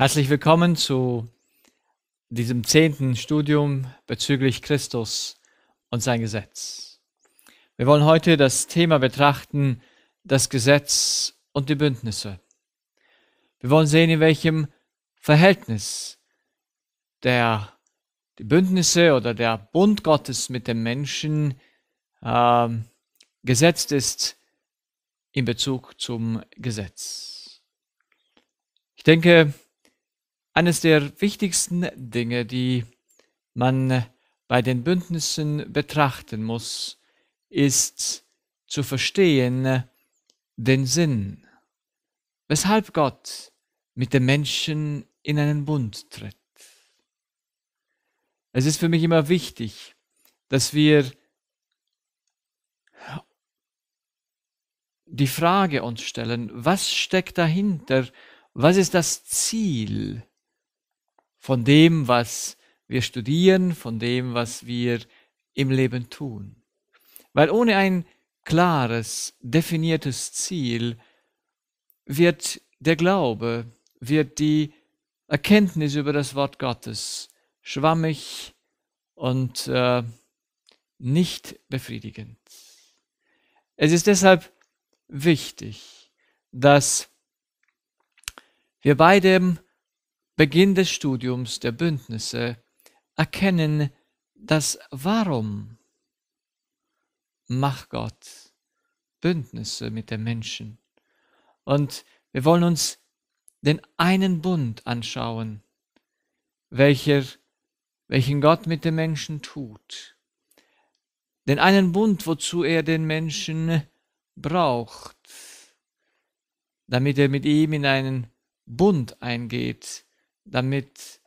Herzlich willkommen zu diesem zehnten Studium bezüglich Christus und sein Gesetz. Wir wollen heute das Thema betrachten, das Gesetz und die Bündnisse. Wir wollen sehen, in welchem Verhältnis der die Bündnisse oder der Bund Gottes mit dem Menschen äh, gesetzt ist in Bezug zum Gesetz. Ich denke, eines der wichtigsten Dinge, die man bei den Bündnissen betrachten muss, ist zu verstehen den Sinn, weshalb Gott mit dem Menschen in einen Bund tritt. Es ist für mich immer wichtig, dass wir die Frage uns stellen, was steckt dahinter? Was ist das Ziel von dem, was wir studieren, von dem, was wir im Leben tun. Weil ohne ein klares, definiertes Ziel wird der Glaube, wird die Erkenntnis über das Wort Gottes schwammig und äh, nicht befriedigend. Es ist deshalb wichtig, dass wir bei dem Beginn des Studiums der Bündnisse erkennen das Warum. Mach Gott Bündnisse mit den Menschen. Und wir wollen uns den einen Bund anschauen, welcher, welchen Gott mit den Menschen tut. Den einen Bund, wozu er den Menschen braucht, damit er mit ihm in einen Bund eingeht, damit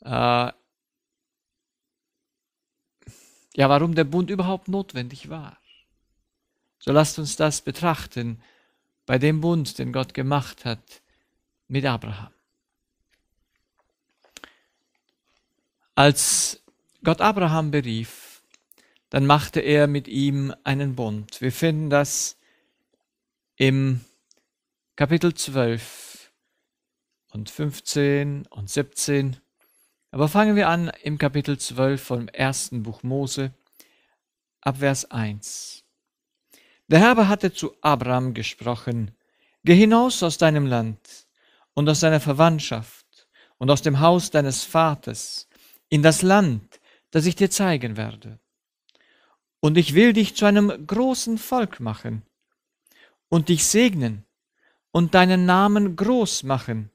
äh, ja, warum der Bund überhaupt notwendig war. So lasst uns das betrachten bei dem Bund, den Gott gemacht hat mit Abraham. Als Gott Abraham berief, dann machte er mit ihm einen Bund. Wir finden das im Kapitel 12 und 15 und 17. Aber fangen wir an im Kapitel 12 vom ersten Buch Mose, ab Vers 1. Der Herr hatte zu Abraham gesprochen, Geh hinaus aus deinem Land und aus deiner Verwandtschaft und aus dem Haus deines Vaters in das Land, das ich dir zeigen werde. Und ich will dich zu einem großen Volk machen und dich segnen und deinen Namen groß machen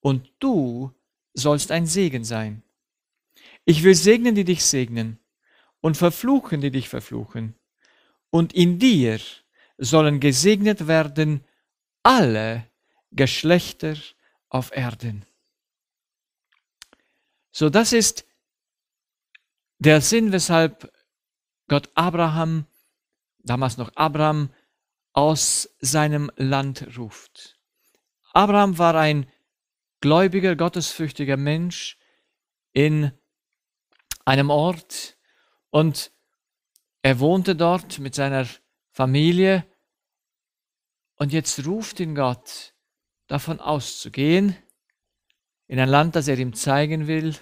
und du sollst ein Segen sein. Ich will segnen, die dich segnen, und verfluchen, die dich verfluchen. Und in dir sollen gesegnet werden alle Geschlechter auf Erden. So, das ist der Sinn, weshalb Gott Abraham, damals noch Abraham, aus seinem Land ruft. Abraham war ein gläubiger, gottesfürchtiger Mensch in einem Ort und er wohnte dort mit seiner Familie und jetzt ruft ihn Gott, davon auszugehen, in ein Land, das er ihm zeigen will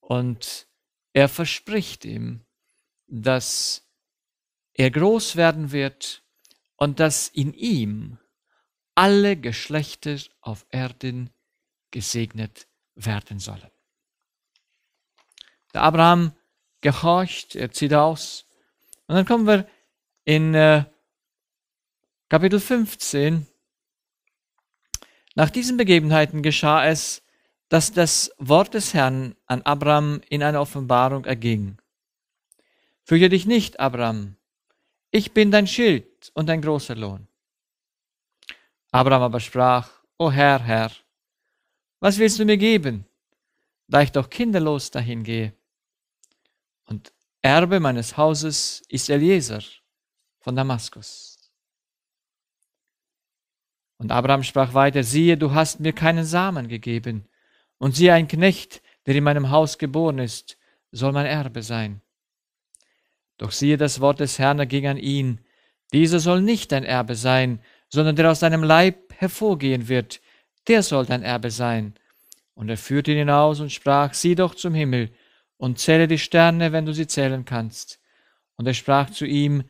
und er verspricht ihm, dass er groß werden wird und dass in ihm alle Geschlechter auf Erden gesegnet werden sollen. Der Abraham gehorcht, er zieht aus. Und dann kommen wir in äh, Kapitel 15. Nach diesen Begebenheiten geschah es, dass das Wort des Herrn an Abraham in einer Offenbarung erging. Fürchte dich nicht, Abraham, ich bin dein Schild und dein großer Lohn. Abraham aber sprach, O Herr, Herr, was willst du mir geben, da ich doch kinderlos dahin gehe? Und Erbe meines Hauses ist Eliezer von Damaskus. Und Abraham sprach weiter, siehe, du hast mir keinen Samen gegeben, und siehe, ein Knecht, der in meinem Haus geboren ist, soll mein Erbe sein. Doch siehe, das Wort des Herrn ging an ihn, dieser soll nicht dein Erbe sein, sondern der aus deinem Leib hervorgehen wird, der soll dein Erbe sein. Und er führte ihn hinaus und sprach, sieh doch zum Himmel und zähle die Sterne, wenn du sie zählen kannst. Und er sprach zu ihm,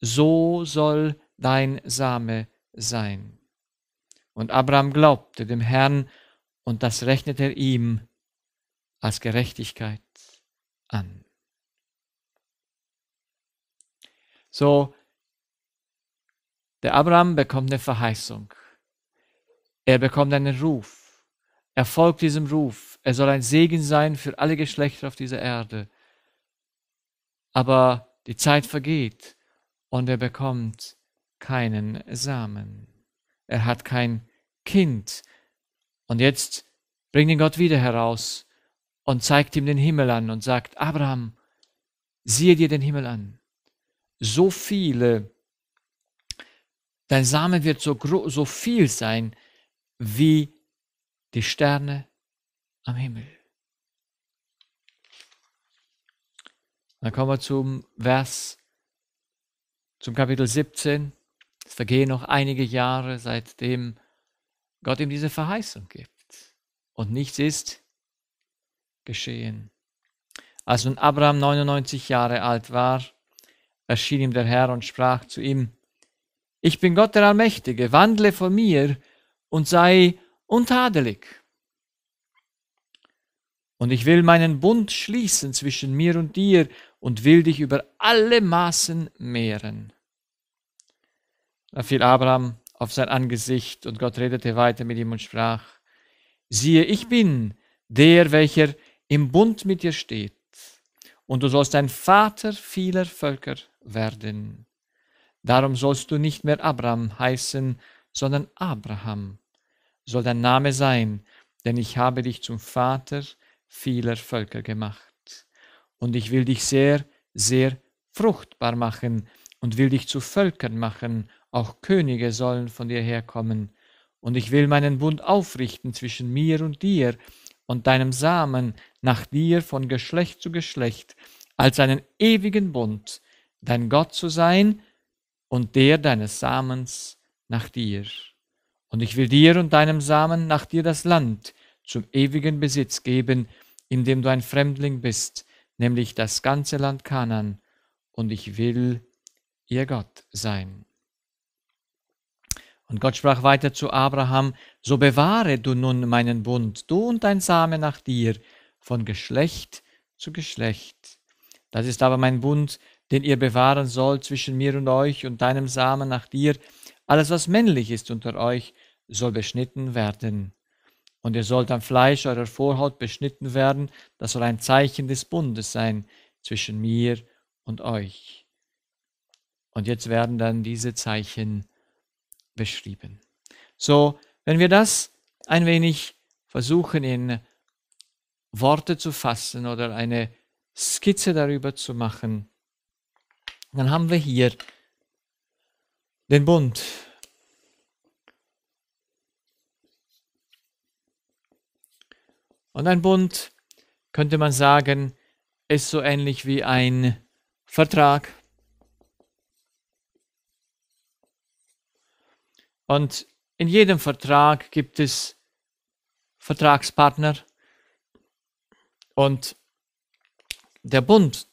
so soll dein Same sein. Und Abraham glaubte dem Herrn, und das rechnete er ihm als Gerechtigkeit an. So, der Abraham bekommt eine Verheißung. Er bekommt einen Ruf. Er folgt diesem Ruf. Er soll ein Segen sein für alle Geschlechter auf dieser Erde. Aber die Zeit vergeht und er bekommt keinen Samen. Er hat kein Kind. Und jetzt bringt ihn Gott wieder heraus und zeigt ihm den Himmel an und sagt, Abraham, siehe dir den Himmel an. So viele, dein Samen wird so, so viel sein, wie die Sterne am Himmel. Dann kommen wir zum Vers, zum Kapitel 17. Es vergehen noch einige Jahre, seitdem Gott ihm diese Verheißung gibt. Und nichts ist geschehen. Als nun Abraham 99 Jahre alt war, erschien ihm der Herr und sprach zu ihm, Ich bin Gott der Allmächtige, wandle von mir und sei untadelig. Und ich will meinen Bund schließen zwischen mir und dir und will dich über alle Maßen mehren. Da fiel Abraham auf sein Angesicht und Gott redete weiter mit ihm und sprach, siehe, ich bin der, welcher im Bund mit dir steht, und du sollst ein Vater vieler Völker werden. Darum sollst du nicht mehr Abraham heißen, sondern Abraham, soll dein Name sein, denn ich habe dich zum Vater vieler Völker gemacht. Und ich will dich sehr, sehr fruchtbar machen und will dich zu Völkern machen, auch Könige sollen von dir herkommen. Und ich will meinen Bund aufrichten zwischen mir und dir und deinem Samen nach dir von Geschlecht zu Geschlecht, als einen ewigen Bund, dein Gott zu sein und der deines Samens nach dir. Und ich will dir und deinem Samen nach dir das Land zum ewigen Besitz geben, in dem du ein Fremdling bist, nämlich das ganze Land Kanan. Und ich will ihr Gott sein. Und Gott sprach weiter zu Abraham, so bewahre du nun meinen Bund, du und dein Same nach dir, von Geschlecht zu Geschlecht. Das ist aber mein Bund, den ihr bewahren sollt zwischen mir und euch und deinem Samen nach dir, alles was männlich ist unter euch, soll beschnitten werden. Und ihr sollt am Fleisch eurer Vorhaut beschnitten werden, das soll ein Zeichen des Bundes sein zwischen mir und euch. Und jetzt werden dann diese Zeichen beschrieben. So, wenn wir das ein wenig versuchen in Worte zu fassen oder eine Skizze darüber zu machen, dann haben wir hier den Bund, Und ein Bund, könnte man sagen, ist so ähnlich wie ein Vertrag. Und in jedem Vertrag gibt es Vertragspartner. Und der Bund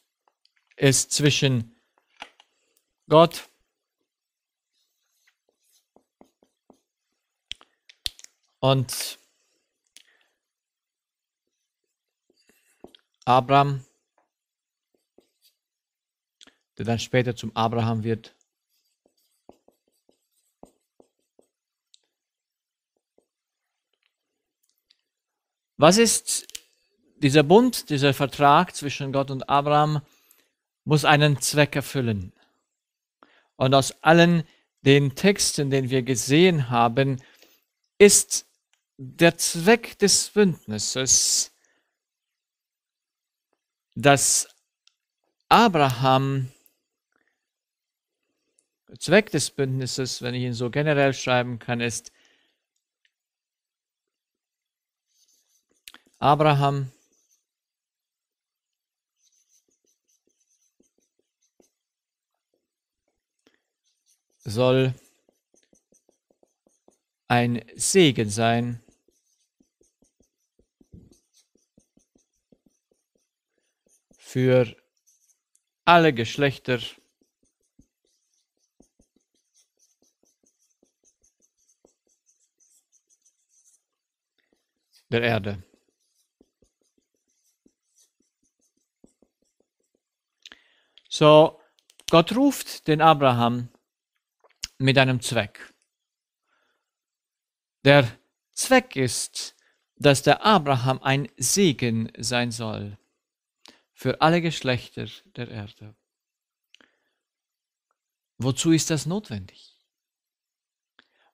ist zwischen Gott und Gott. Abraham, der dann später zum Abraham wird. Was ist dieser Bund, dieser Vertrag zwischen Gott und Abraham? Muss einen Zweck erfüllen. Und aus allen den Texten, den wir gesehen haben, ist der Zweck des Bündnisses dass Abraham Zweck des Bündnisses, wenn ich ihn so generell schreiben kann, ist, Abraham soll ein Segen sein für alle Geschlechter der Erde. So, Gott ruft den Abraham mit einem Zweck. Der Zweck ist, dass der Abraham ein Segen sein soll für alle Geschlechter der Erde. Wozu ist das notwendig?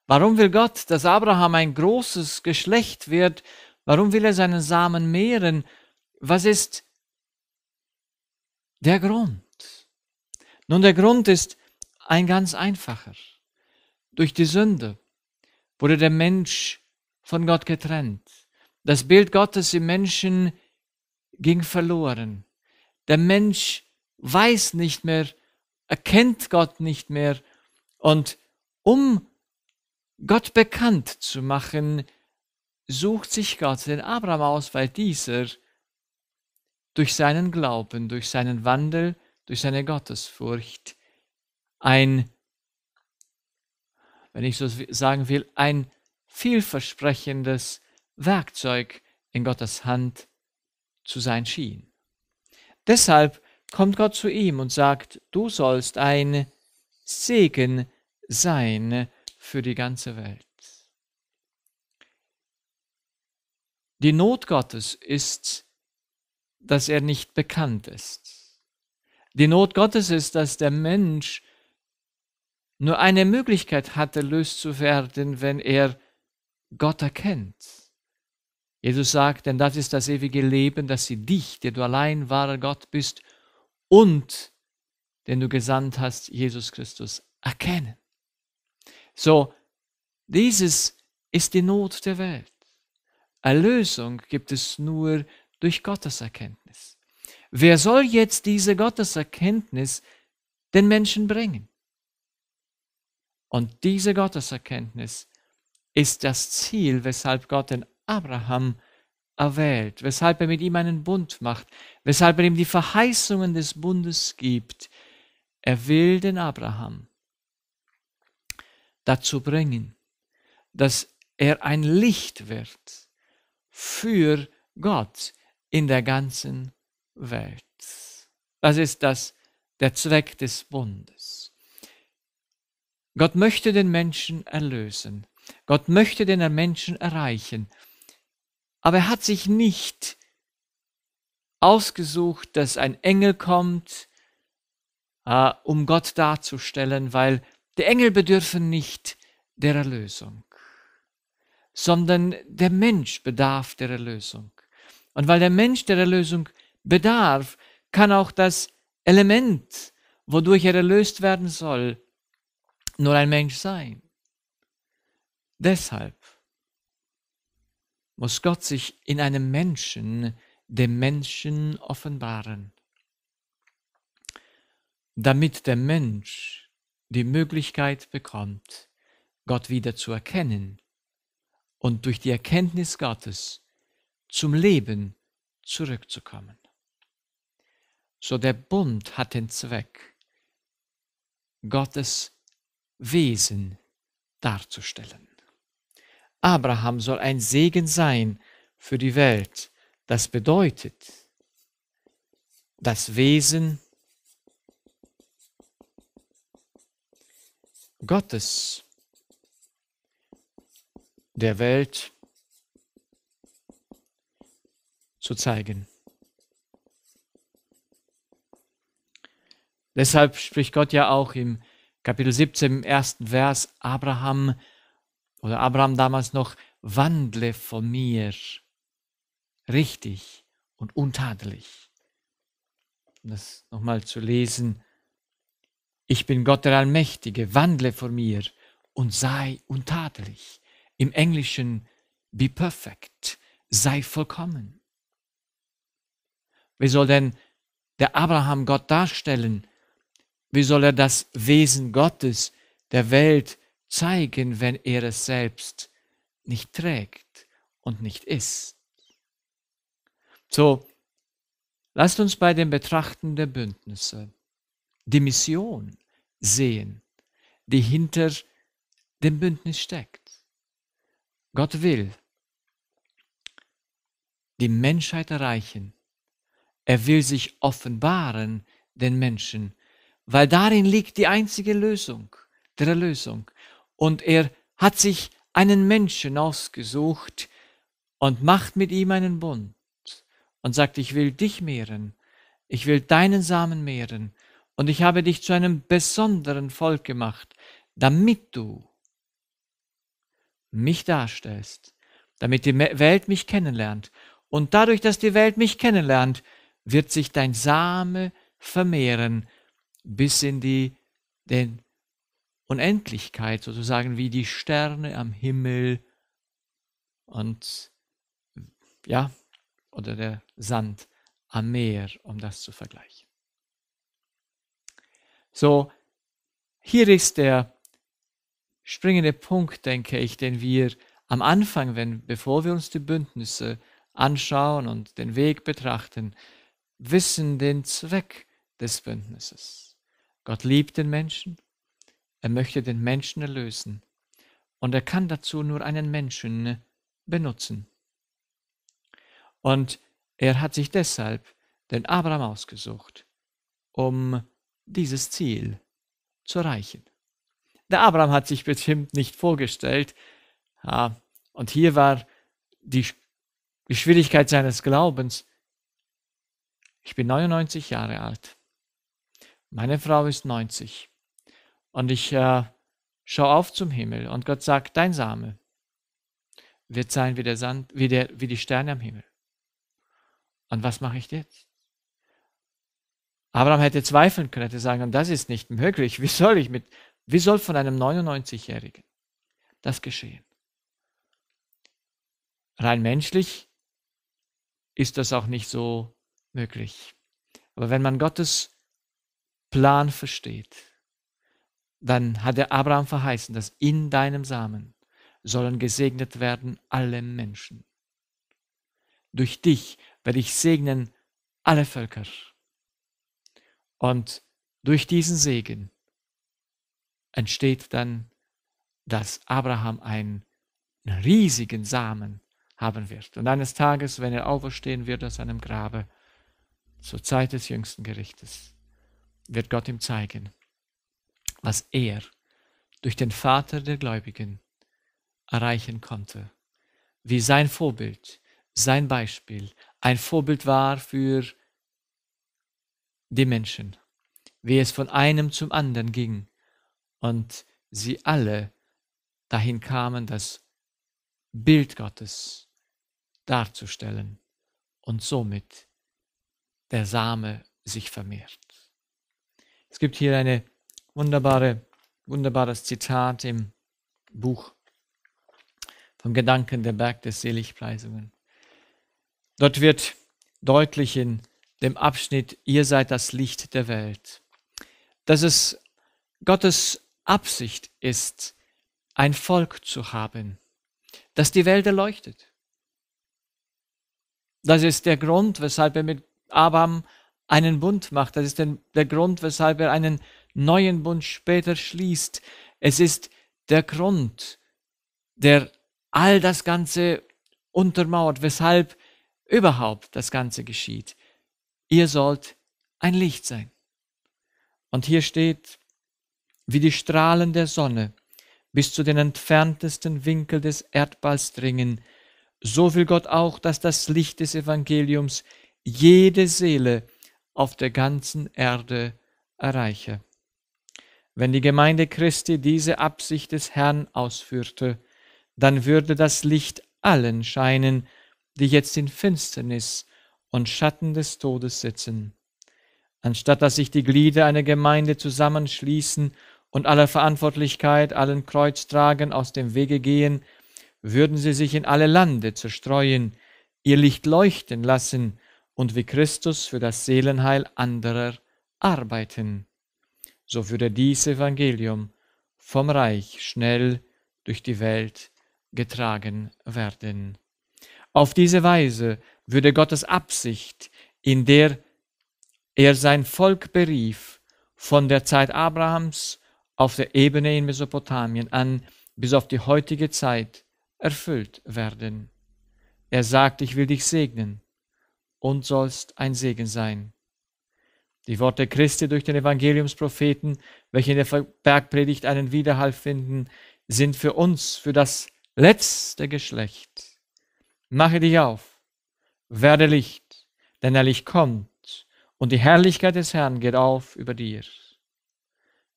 Warum will Gott, dass Abraham ein großes Geschlecht wird? Warum will er seinen Samen mehren? Was ist der Grund? Nun, der Grund ist ein ganz einfacher. Durch die Sünde wurde der Mensch von Gott getrennt. Das Bild Gottes im Menschen ging verloren. Der Mensch weiß nicht mehr, erkennt Gott nicht mehr. Und um Gott bekannt zu machen, sucht sich Gott den Abraham aus, weil dieser durch seinen Glauben, durch seinen Wandel, durch seine Gottesfurcht ein, wenn ich so sagen will, ein vielversprechendes Werkzeug in Gottes Hand zu sein schien. Deshalb kommt Gott zu ihm und sagt, du sollst ein Segen sein für die ganze Welt. Die Not Gottes ist, dass er nicht bekannt ist. Die Not Gottes ist, dass der Mensch nur eine Möglichkeit hat, erlöst zu werden, wenn er Gott erkennt. Jesus sagt, denn das ist das ewige Leben, dass sie dich, der du allein wahrer Gott bist und den du gesandt hast, Jesus Christus, erkennen. So, dieses ist die Not der Welt. Erlösung gibt es nur durch Gottes Erkenntnis. Wer soll jetzt diese Gotteserkenntnis den Menschen bringen? Und diese Gotteserkenntnis ist das Ziel, weshalb Gott den Abraham erwählt, weshalb er mit ihm einen Bund macht, weshalb er ihm die Verheißungen des Bundes gibt. Er will den Abraham dazu bringen, dass er ein Licht wird für Gott in der ganzen Welt. Das ist das, der Zweck des Bundes. Gott möchte den Menschen erlösen. Gott möchte den Menschen erreichen. Aber er hat sich nicht ausgesucht, dass ein Engel kommt, äh, um Gott darzustellen, weil die Engel bedürfen nicht der Erlösung, sondern der Mensch bedarf der Erlösung. Und weil der Mensch der Erlösung bedarf, kann auch das Element, wodurch er erlöst werden soll, nur ein Mensch sein. Deshalb muss Gott sich in einem Menschen, dem Menschen offenbaren, damit der Mensch die Möglichkeit bekommt, Gott wieder zu erkennen und durch die Erkenntnis Gottes zum Leben zurückzukommen. So der Bund hat den Zweck, Gottes Wesen darzustellen. Abraham soll ein Segen sein für die Welt. Das bedeutet, das Wesen Gottes der Welt zu zeigen. Deshalb spricht Gott ja auch im Kapitel 17 im ersten Vers, Abraham oder Abraham damals noch, wandle von mir richtig und untadelig. Um das nochmal zu lesen, ich bin Gott der Allmächtige, wandle von mir und sei untadelig. Im Englischen be perfect, sei vollkommen. Wie soll denn der Abraham Gott darstellen? Wie soll er das Wesen Gottes der Welt darstellen? zeigen, wenn er es selbst nicht trägt und nicht ist. So, lasst uns bei dem Betrachten der Bündnisse die Mission sehen, die hinter dem Bündnis steckt. Gott will die Menschheit erreichen. Er will sich offenbaren den Menschen, weil darin liegt die einzige Lösung, der Erlösung, und er hat sich einen Menschen ausgesucht und macht mit ihm einen Bund und sagt, ich will dich mehren, ich will deinen Samen mehren und ich habe dich zu einem besonderen Volk gemacht, damit du mich darstellst, damit die Welt mich kennenlernt. Und dadurch, dass die Welt mich kennenlernt, wird sich dein Same vermehren bis in die, den Unendlichkeit sozusagen wie die Sterne am Himmel und ja, oder der Sand am Meer, um das zu vergleichen. So, hier ist der springende Punkt, denke ich, den wir am Anfang, wenn, bevor wir uns die Bündnisse anschauen und den Weg betrachten, wissen den Zweck des Bündnisses. Gott liebt den Menschen er möchte den Menschen erlösen. Und er kann dazu nur einen Menschen benutzen. Und er hat sich deshalb den Abraham ausgesucht, um dieses Ziel zu erreichen. Der Abraham hat sich bestimmt nicht vorgestellt, ja, und hier war die, die Schwierigkeit seines Glaubens, ich bin 99 Jahre alt, meine Frau ist 90 und ich äh, schaue auf zum Himmel und Gott sagt, dein Same wird sein wie der Sand, wie, der, wie die Sterne am Himmel. Und was mache ich jetzt? Abraham hätte zweifeln können, hätte sagen, das ist nicht möglich. Wie soll ich mit, wie soll von einem 99-Jährigen das geschehen? Rein menschlich ist das auch nicht so möglich. Aber wenn man Gottes Plan versteht, dann hat der Abraham verheißen, dass in deinem Samen sollen gesegnet werden alle Menschen. Durch dich werde ich segnen alle Völker. Und durch diesen Segen entsteht dann, dass Abraham einen riesigen Samen haben wird. Und eines Tages, wenn er auferstehen wird aus seinem Grabe, zur Zeit des jüngsten Gerichtes, wird Gott ihm zeigen, was er durch den Vater der Gläubigen erreichen konnte, wie sein Vorbild, sein Beispiel ein Vorbild war für die Menschen, wie es von einem zum anderen ging und sie alle dahin kamen, das Bild Gottes darzustellen und somit der Same sich vermehrt. Es gibt hier eine Wunderbare, wunderbares Zitat im Buch vom Gedanken der Berg der Seligpreisungen. Dort wird deutlich in dem Abschnitt, ihr seid das Licht der Welt, dass es Gottes Absicht ist, ein Volk zu haben, das die Welt erleuchtet. Das ist der Grund, weshalb er mit Abraham einen Bund macht. Das ist der Grund, weshalb er einen neuen Bund später schließt. Es ist der Grund, der all das Ganze untermauert, weshalb überhaupt das Ganze geschieht. Ihr sollt ein Licht sein. Und hier steht, wie die Strahlen der Sonne bis zu den entferntesten Winkel des Erdballs dringen, so will Gott auch, dass das Licht des Evangeliums jede Seele auf der ganzen Erde erreiche. Wenn die Gemeinde Christi diese Absicht des Herrn ausführte, dann würde das Licht allen scheinen, die jetzt in Finsternis und Schatten des Todes sitzen. Anstatt dass sich die Glieder einer Gemeinde zusammenschließen und aller Verantwortlichkeit, allen Kreuztragen aus dem Wege gehen, würden sie sich in alle Lande zerstreuen, ihr Licht leuchten lassen und wie Christus für das Seelenheil anderer arbeiten so würde dieses Evangelium vom Reich schnell durch die Welt getragen werden. Auf diese Weise würde Gottes Absicht, in der er sein Volk berief, von der Zeit Abrahams auf der Ebene in Mesopotamien an bis auf die heutige Zeit erfüllt werden. Er sagt, ich will dich segnen und sollst ein Segen sein. Die Worte Christi durch den Evangeliumspropheten, welche in der Bergpredigt einen Widerhall finden, sind für uns, für das letzte Geschlecht. Mache dich auf, werde Licht, denn der Licht kommt und die Herrlichkeit des Herrn geht auf über dir.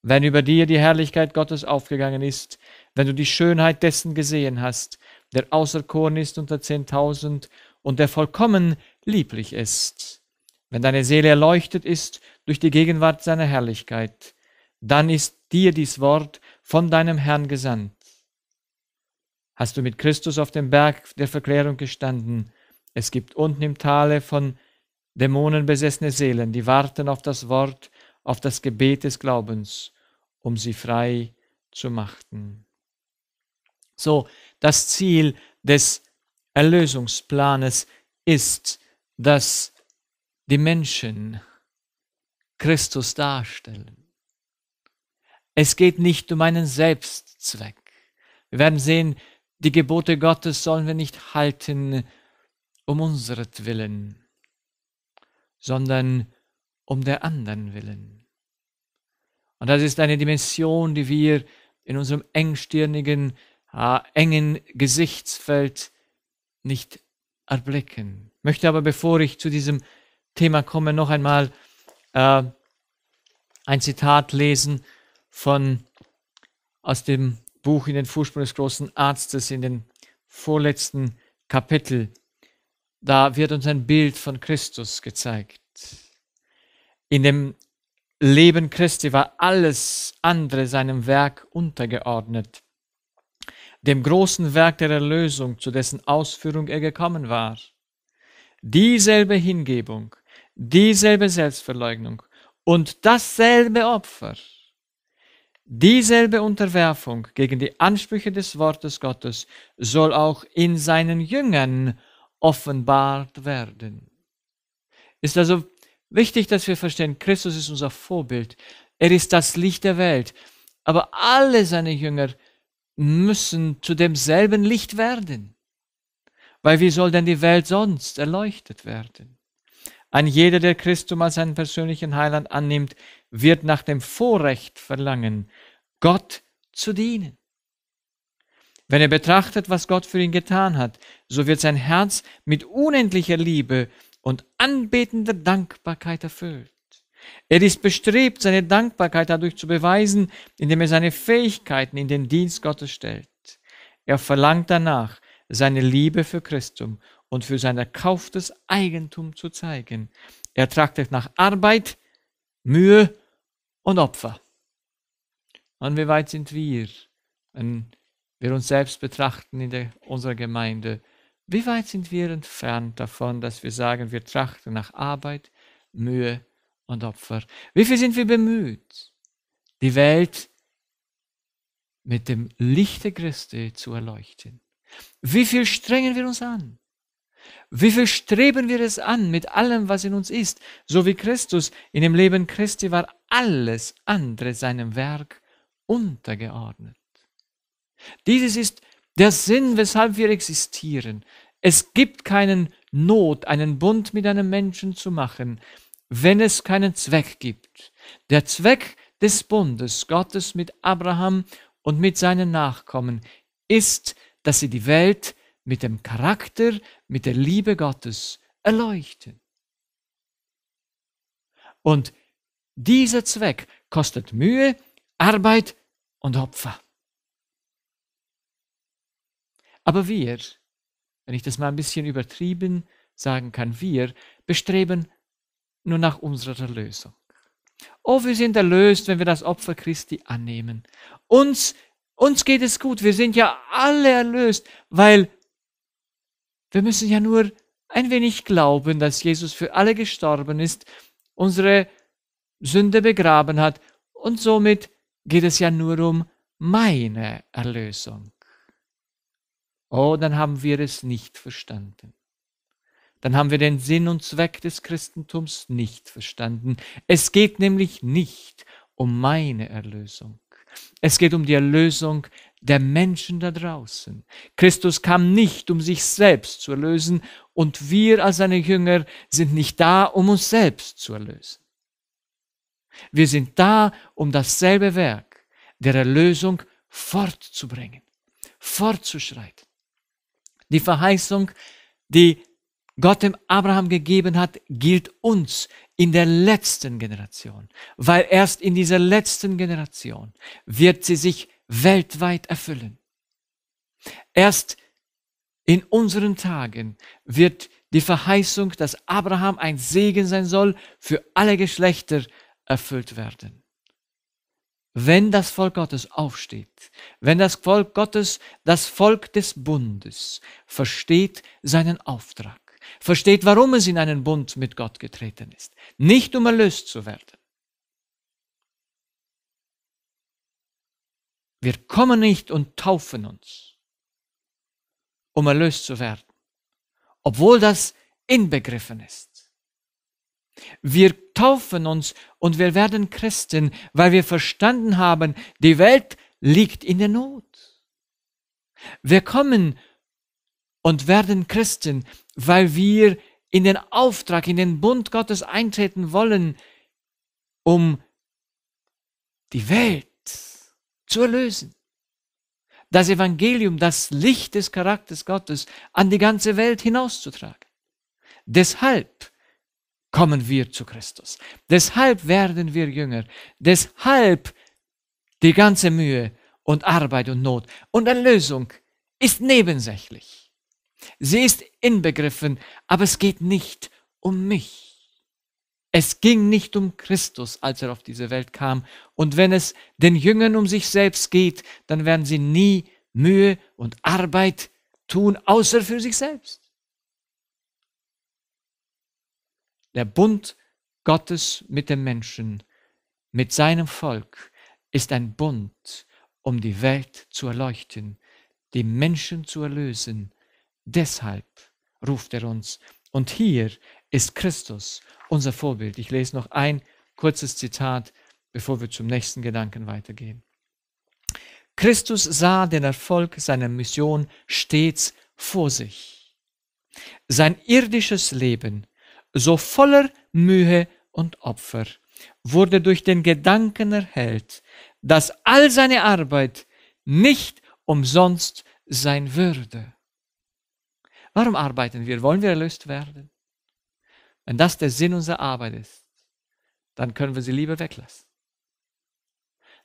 Wenn über dir die Herrlichkeit Gottes aufgegangen ist, wenn du die Schönheit dessen gesehen hast, der außer Korn ist unter zehntausend und der vollkommen lieblich ist, wenn deine Seele erleuchtet ist durch die Gegenwart seiner Herrlichkeit, dann ist dir dies Wort von deinem Herrn gesandt. Hast du mit Christus auf dem Berg der Verklärung gestanden, es gibt unten im Tale von Dämonen besessene Seelen, die warten auf das Wort, auf das Gebet des Glaubens, um sie frei zu machen. So, das Ziel des Erlösungsplanes ist, dass die Menschen Christus darstellen. Es geht nicht um einen Selbstzweck. Wir werden sehen, die Gebote Gottes sollen wir nicht halten um Willen, sondern um der anderen willen. Und das ist eine Dimension, die wir in unserem engstirnigen, äh, engen Gesichtsfeld nicht erblicken. Ich möchte aber, bevor ich zu diesem Thema kommen, noch einmal äh, ein Zitat lesen von aus dem Buch in den Fußspuren des großen Arztes in den vorletzten Kapitel. Da wird uns ein Bild von Christus gezeigt. In dem Leben Christi war alles andere seinem Werk untergeordnet, dem großen Werk der Erlösung, zu dessen Ausführung er gekommen war. Dieselbe Hingebung dieselbe Selbstverleugnung und dasselbe Opfer, dieselbe Unterwerfung gegen die Ansprüche des Wortes Gottes soll auch in seinen Jüngern offenbart werden. Ist also wichtig, dass wir verstehen, Christus ist unser Vorbild. Er ist das Licht der Welt. Aber alle seine Jünger müssen zu demselben Licht werden. Weil wie soll denn die Welt sonst erleuchtet werden? Ein jeder, der Christum als seinen persönlichen Heiland annimmt, wird nach dem Vorrecht verlangen, Gott zu dienen. Wenn er betrachtet, was Gott für ihn getan hat, so wird sein Herz mit unendlicher Liebe und anbetender Dankbarkeit erfüllt. Er ist bestrebt, seine Dankbarkeit dadurch zu beweisen, indem er seine Fähigkeiten in den Dienst Gottes stellt. Er verlangt danach, seine Liebe für Christum und für sein erkauftes Eigentum zu zeigen. Er trachtet nach Arbeit, Mühe und Opfer. Und wie weit sind wir, wenn wir uns selbst betrachten in der, unserer Gemeinde? Wie weit sind wir entfernt davon, dass wir sagen, wir trachten nach Arbeit, Mühe und Opfer? Wie viel sind wir bemüht, die Welt mit dem Lichte Christi zu erleuchten? Wie viel strengen wir uns an? Wie viel streben wir es an mit allem, was in uns ist, so wie Christus in dem Leben Christi war alles andere seinem Werk untergeordnet. Dieses ist der Sinn, weshalb wir existieren. Es gibt keinen Not, einen Bund mit einem Menschen zu machen, wenn es keinen Zweck gibt. Der Zweck des Bundes Gottes mit Abraham und mit seinen Nachkommen ist, dass sie die Welt mit dem Charakter, mit der Liebe Gottes erleuchten. Und dieser Zweck kostet Mühe, Arbeit und Opfer. Aber wir, wenn ich das mal ein bisschen übertrieben sagen kann, wir bestreben nur nach unserer Erlösung. Oh, wir sind erlöst, wenn wir das Opfer Christi annehmen. Uns, uns geht es gut, wir sind ja alle erlöst, weil wir müssen ja nur ein wenig glauben, dass Jesus für alle gestorben ist, unsere Sünde begraben hat und somit geht es ja nur um meine Erlösung. Oh, dann haben wir es nicht verstanden. Dann haben wir den Sinn und Zweck des Christentums nicht verstanden. Es geht nämlich nicht um meine Erlösung. Es geht um die Erlösung der Menschen da draußen. Christus kam nicht, um sich selbst zu erlösen, und wir als seine Jünger sind nicht da, um uns selbst zu erlösen. Wir sind da, um dasselbe Werk der Erlösung fortzubringen, fortzuschreiten. Die Verheißung, die Gott dem Abraham gegeben hat, gilt uns in der letzten Generation, weil erst in dieser letzten Generation wird sie sich weltweit erfüllen. Erst in unseren Tagen wird die Verheißung, dass Abraham ein Segen sein soll, für alle Geschlechter erfüllt werden. Wenn das Volk Gottes aufsteht, wenn das Volk Gottes, das Volk des Bundes, versteht seinen Auftrag, versteht, warum es in einen Bund mit Gott getreten ist, nicht um erlöst zu werden, Wir kommen nicht und taufen uns, um erlöst zu werden, obwohl das inbegriffen ist. Wir taufen uns und wir werden Christen, weil wir verstanden haben, die Welt liegt in der Not. Wir kommen und werden Christen, weil wir in den Auftrag, in den Bund Gottes eintreten wollen, um die Welt zu erlösen. Das Evangelium, das Licht des Charakters Gottes an die ganze Welt hinauszutragen. Deshalb kommen wir zu Christus. Deshalb werden wir Jünger. Deshalb die ganze Mühe und Arbeit und Not und Erlösung ist nebensächlich. Sie ist inbegriffen, aber es geht nicht um mich. Es ging nicht um Christus, als er auf diese Welt kam. Und wenn es den Jüngern um sich selbst geht, dann werden sie nie Mühe und Arbeit tun, außer für sich selbst. Der Bund Gottes mit dem Menschen, mit seinem Volk, ist ein Bund, um die Welt zu erleuchten, die Menschen zu erlösen. Deshalb ruft er uns. Und hier ist Christus unser Vorbild. Ich lese noch ein kurzes Zitat, bevor wir zum nächsten Gedanken weitergehen. Christus sah den Erfolg seiner Mission stets vor sich. Sein irdisches Leben, so voller Mühe und Opfer, wurde durch den Gedanken erhellt, dass all seine Arbeit nicht umsonst sein würde. Warum arbeiten wir? Wollen wir erlöst werden? Wenn das der Sinn unserer Arbeit ist, dann können wir sie lieber weglassen.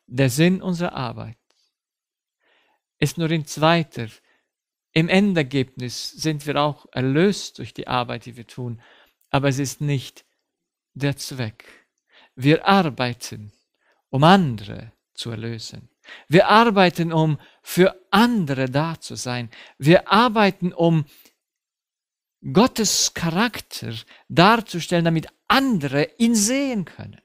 Der Sinn unserer Arbeit ist nur in zweiter. Im Endergebnis sind wir auch erlöst durch die Arbeit, die wir tun, aber es ist nicht der Zweck. Wir arbeiten, um andere zu erlösen. Wir arbeiten, um für andere da zu sein. Wir arbeiten, um Gottes Charakter darzustellen, damit andere ihn sehen können.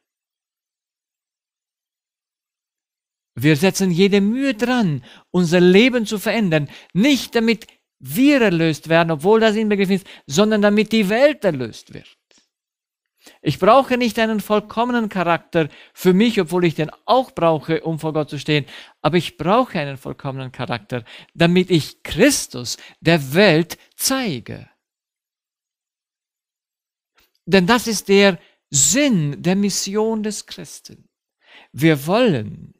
Wir setzen jede Mühe dran, unser Leben zu verändern, nicht damit wir erlöst werden, obwohl das inbegriffen ist, sondern damit die Welt erlöst wird. Ich brauche nicht einen vollkommenen Charakter für mich, obwohl ich den auch brauche, um vor Gott zu stehen, aber ich brauche einen vollkommenen Charakter, damit ich Christus der Welt zeige. Denn das ist der Sinn der Mission des Christen. Wir wollen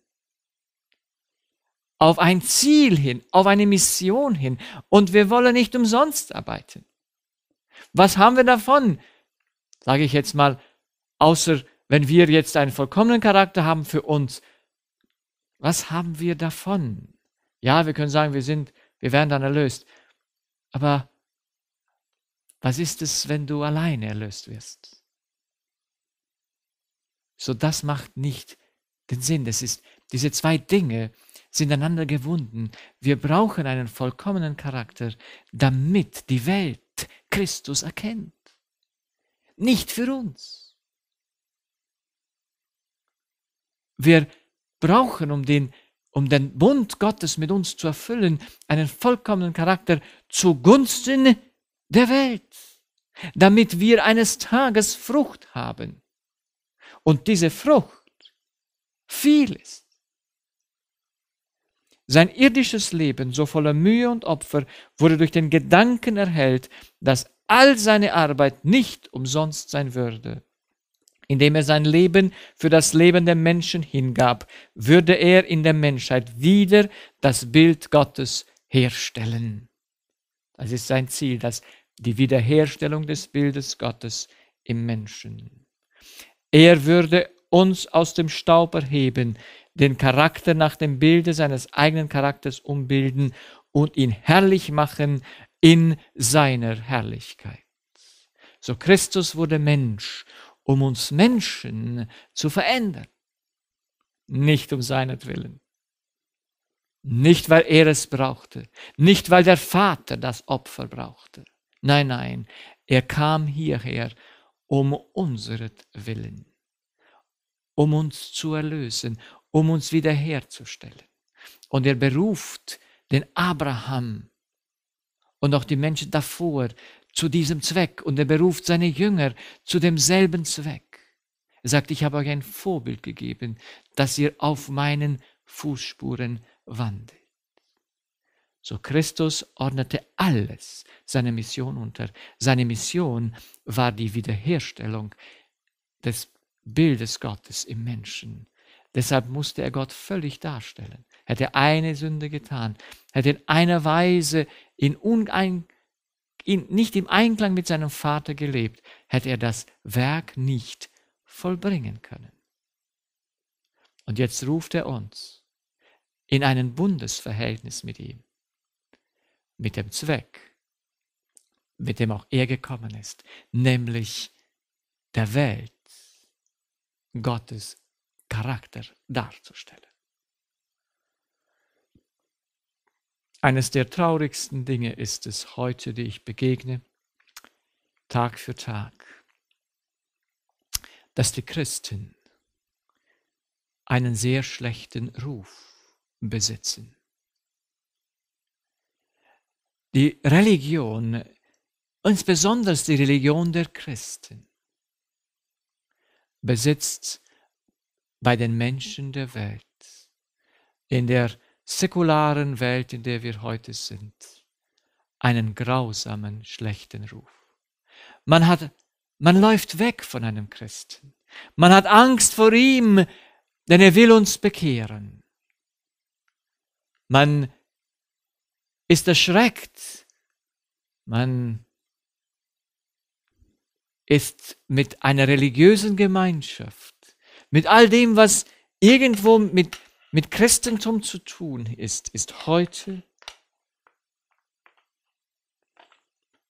auf ein Ziel hin, auf eine Mission hin und wir wollen nicht umsonst arbeiten. Was haben wir davon? Sage ich jetzt mal, außer wenn wir jetzt einen vollkommenen Charakter haben für uns, was haben wir davon? Ja, wir können sagen, wir sind, wir werden dann erlöst. Aber was ist es, wenn du alleine erlöst wirst? So das macht nicht den Sinn. Das ist, diese zwei Dinge sind einander gewunden. Wir brauchen einen vollkommenen Charakter, damit die Welt Christus erkennt. Nicht für uns. Wir brauchen, um den, um den Bund Gottes mit uns zu erfüllen, einen vollkommenen Charakter zugunsten der Welt, damit wir eines Tages Frucht haben und diese Frucht viel ist. Sein irdisches Leben, so voller Mühe und Opfer, wurde durch den Gedanken erhellt, dass all seine Arbeit nicht umsonst sein würde. Indem er sein Leben für das Leben der Menschen hingab, würde er in der Menschheit wieder das Bild Gottes herstellen. Das ist sein Ziel, das die Wiederherstellung des Bildes Gottes im Menschen. Er würde uns aus dem Staub erheben, den Charakter nach dem Bilde seines eigenen Charakters umbilden und ihn herrlich machen in seiner Herrlichkeit. So Christus wurde Mensch, um uns Menschen zu verändern, nicht um seinetwillen. Nicht, weil er es brauchte, nicht, weil der Vater das Opfer brauchte, Nein, nein, er kam hierher um Willen, um uns zu erlösen, um uns wiederherzustellen. Und er beruft den Abraham und auch die Menschen davor zu diesem Zweck. Und er beruft seine Jünger zu demselben Zweck. Er sagt, ich habe euch ein Vorbild gegeben, dass ihr auf meinen Fußspuren wandelt. So Christus ordnete alles seine Mission unter. Seine Mission war die Wiederherstellung des Bildes Gottes im Menschen. Deshalb musste er Gott völlig darstellen. Hätte er eine Sünde getan, hätte in einer Weise in unein, in, nicht im Einklang mit seinem Vater gelebt, hätte er das Werk nicht vollbringen können. Und jetzt ruft er uns in einen Bundesverhältnis mit ihm mit dem Zweck, mit dem auch er gekommen ist, nämlich der Welt Gottes Charakter darzustellen. Eines der traurigsten Dinge ist es heute, die ich begegne, Tag für Tag, dass die Christen einen sehr schlechten Ruf besitzen die Religion, insbesondere die Religion der Christen, besitzt bei den Menschen der Welt, in der säkularen Welt, in der wir heute sind, einen grausamen, schlechten Ruf. Man hat, man läuft weg von einem Christen. Man hat Angst vor ihm, denn er will uns bekehren. Man ist erschreckt. Man ist mit einer religiösen Gemeinschaft, mit all dem, was irgendwo mit, mit Christentum zu tun ist, ist heute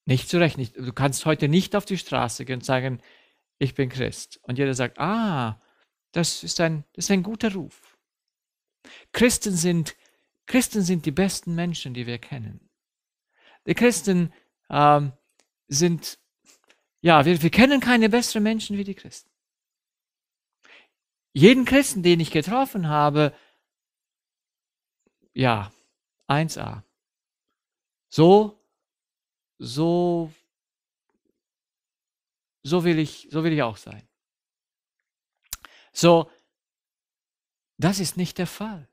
nicht zurecht. Du kannst heute nicht auf die Straße gehen und sagen, ich bin Christ. Und jeder sagt, ah, das ist ein, das ist ein guter Ruf. Christen sind Christen sind die besten Menschen, die wir kennen. Die Christen ähm, sind, ja, wir, wir kennen keine besseren Menschen wie die Christen. Jeden Christen, den ich getroffen habe, ja, 1a. So, so, so will ich, so will ich auch sein. So, das ist nicht der Fall.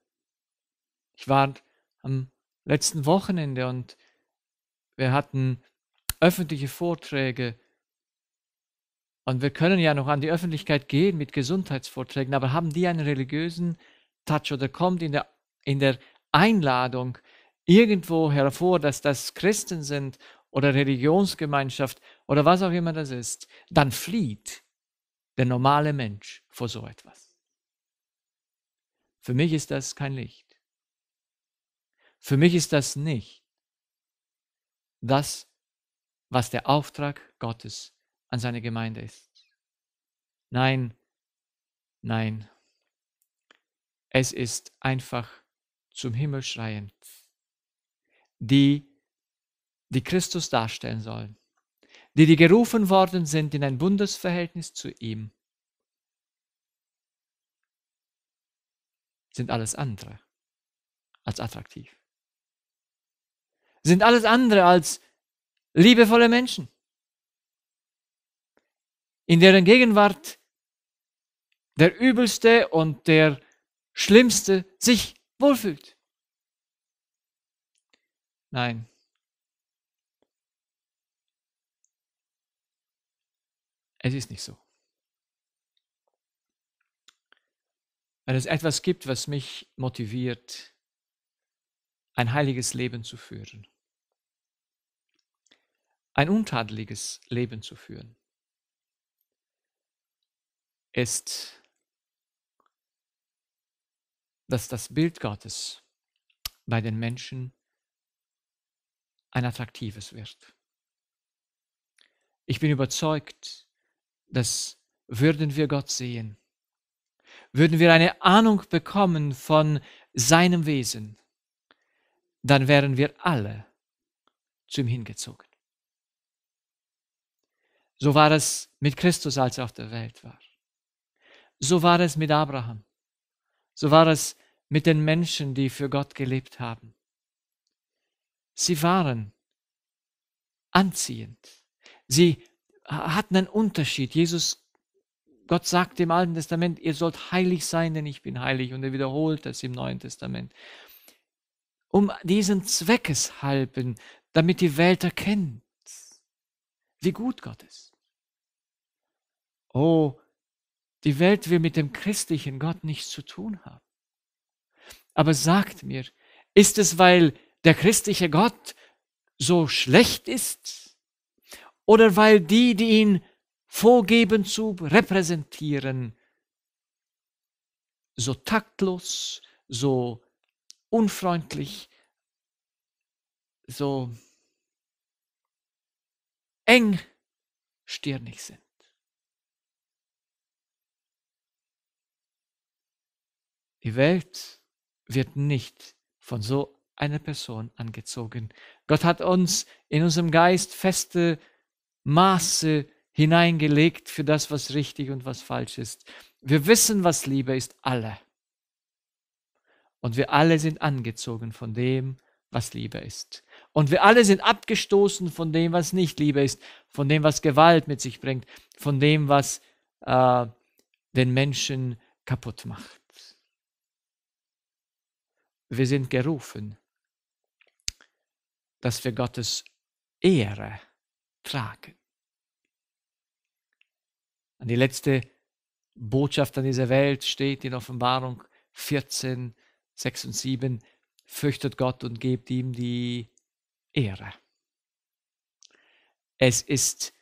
Ich war am letzten Wochenende und wir hatten öffentliche Vorträge. Und wir können ja noch an die Öffentlichkeit gehen mit Gesundheitsvorträgen, aber haben die einen religiösen Touch oder kommt in der, in der Einladung irgendwo hervor, dass das Christen sind oder Religionsgemeinschaft oder was auch immer das ist, dann flieht der normale Mensch vor so etwas. Für mich ist das kein Licht. Für mich ist das nicht das, was der Auftrag Gottes an seine Gemeinde ist. Nein, nein. Es ist einfach zum Himmel schreien. Die, die Christus darstellen sollen, die, die gerufen worden sind in ein Bundesverhältnis zu ihm, sind alles andere als attraktiv sind alles andere als liebevolle Menschen, in deren Gegenwart der Übelste und der Schlimmste sich wohlfühlt. Nein. Es ist nicht so. Wenn es etwas gibt, was mich motiviert, ein heiliges Leben zu führen, ein untadeliges Leben zu führen, ist, dass das Bild Gottes bei den Menschen ein attraktives wird. Ich bin überzeugt, dass würden wir Gott sehen, würden wir eine Ahnung bekommen von seinem Wesen, dann wären wir alle zu ihm hingezogen. So war es mit Christus, als er auf der Welt war. So war es mit Abraham. So war es mit den Menschen, die für Gott gelebt haben. Sie waren anziehend. Sie hatten einen Unterschied. Jesus, Gott sagt im Alten Testament, ihr sollt heilig sein, denn ich bin heilig. Und er wiederholt das im Neuen Testament. Um diesen Zweckes halben, damit die Welt erkennt, wie gut Gott ist. Oh, die Welt will mit dem christlichen Gott nichts zu tun haben. Aber sagt mir, ist es, weil der christliche Gott so schlecht ist? Oder weil die, die ihn vorgeben zu repräsentieren, so taktlos, so unfreundlich, so engstirnig sind. Die Welt wird nicht von so einer Person angezogen. Gott hat uns in unserem Geist feste Maße hineingelegt für das, was richtig und was falsch ist. Wir wissen, was Liebe ist, alle. Und wir alle sind angezogen von dem, was Liebe ist. Und wir alle sind abgestoßen von dem, was nicht Liebe ist, von dem, was Gewalt mit sich bringt, von dem, was äh, den Menschen kaputt macht. Wir sind gerufen, dass wir Gottes Ehre tragen. An die letzte Botschaft an dieser Welt steht in Offenbarung 14, 6 und 7, fürchtet Gott und gebt ihm die Ehre. Es ist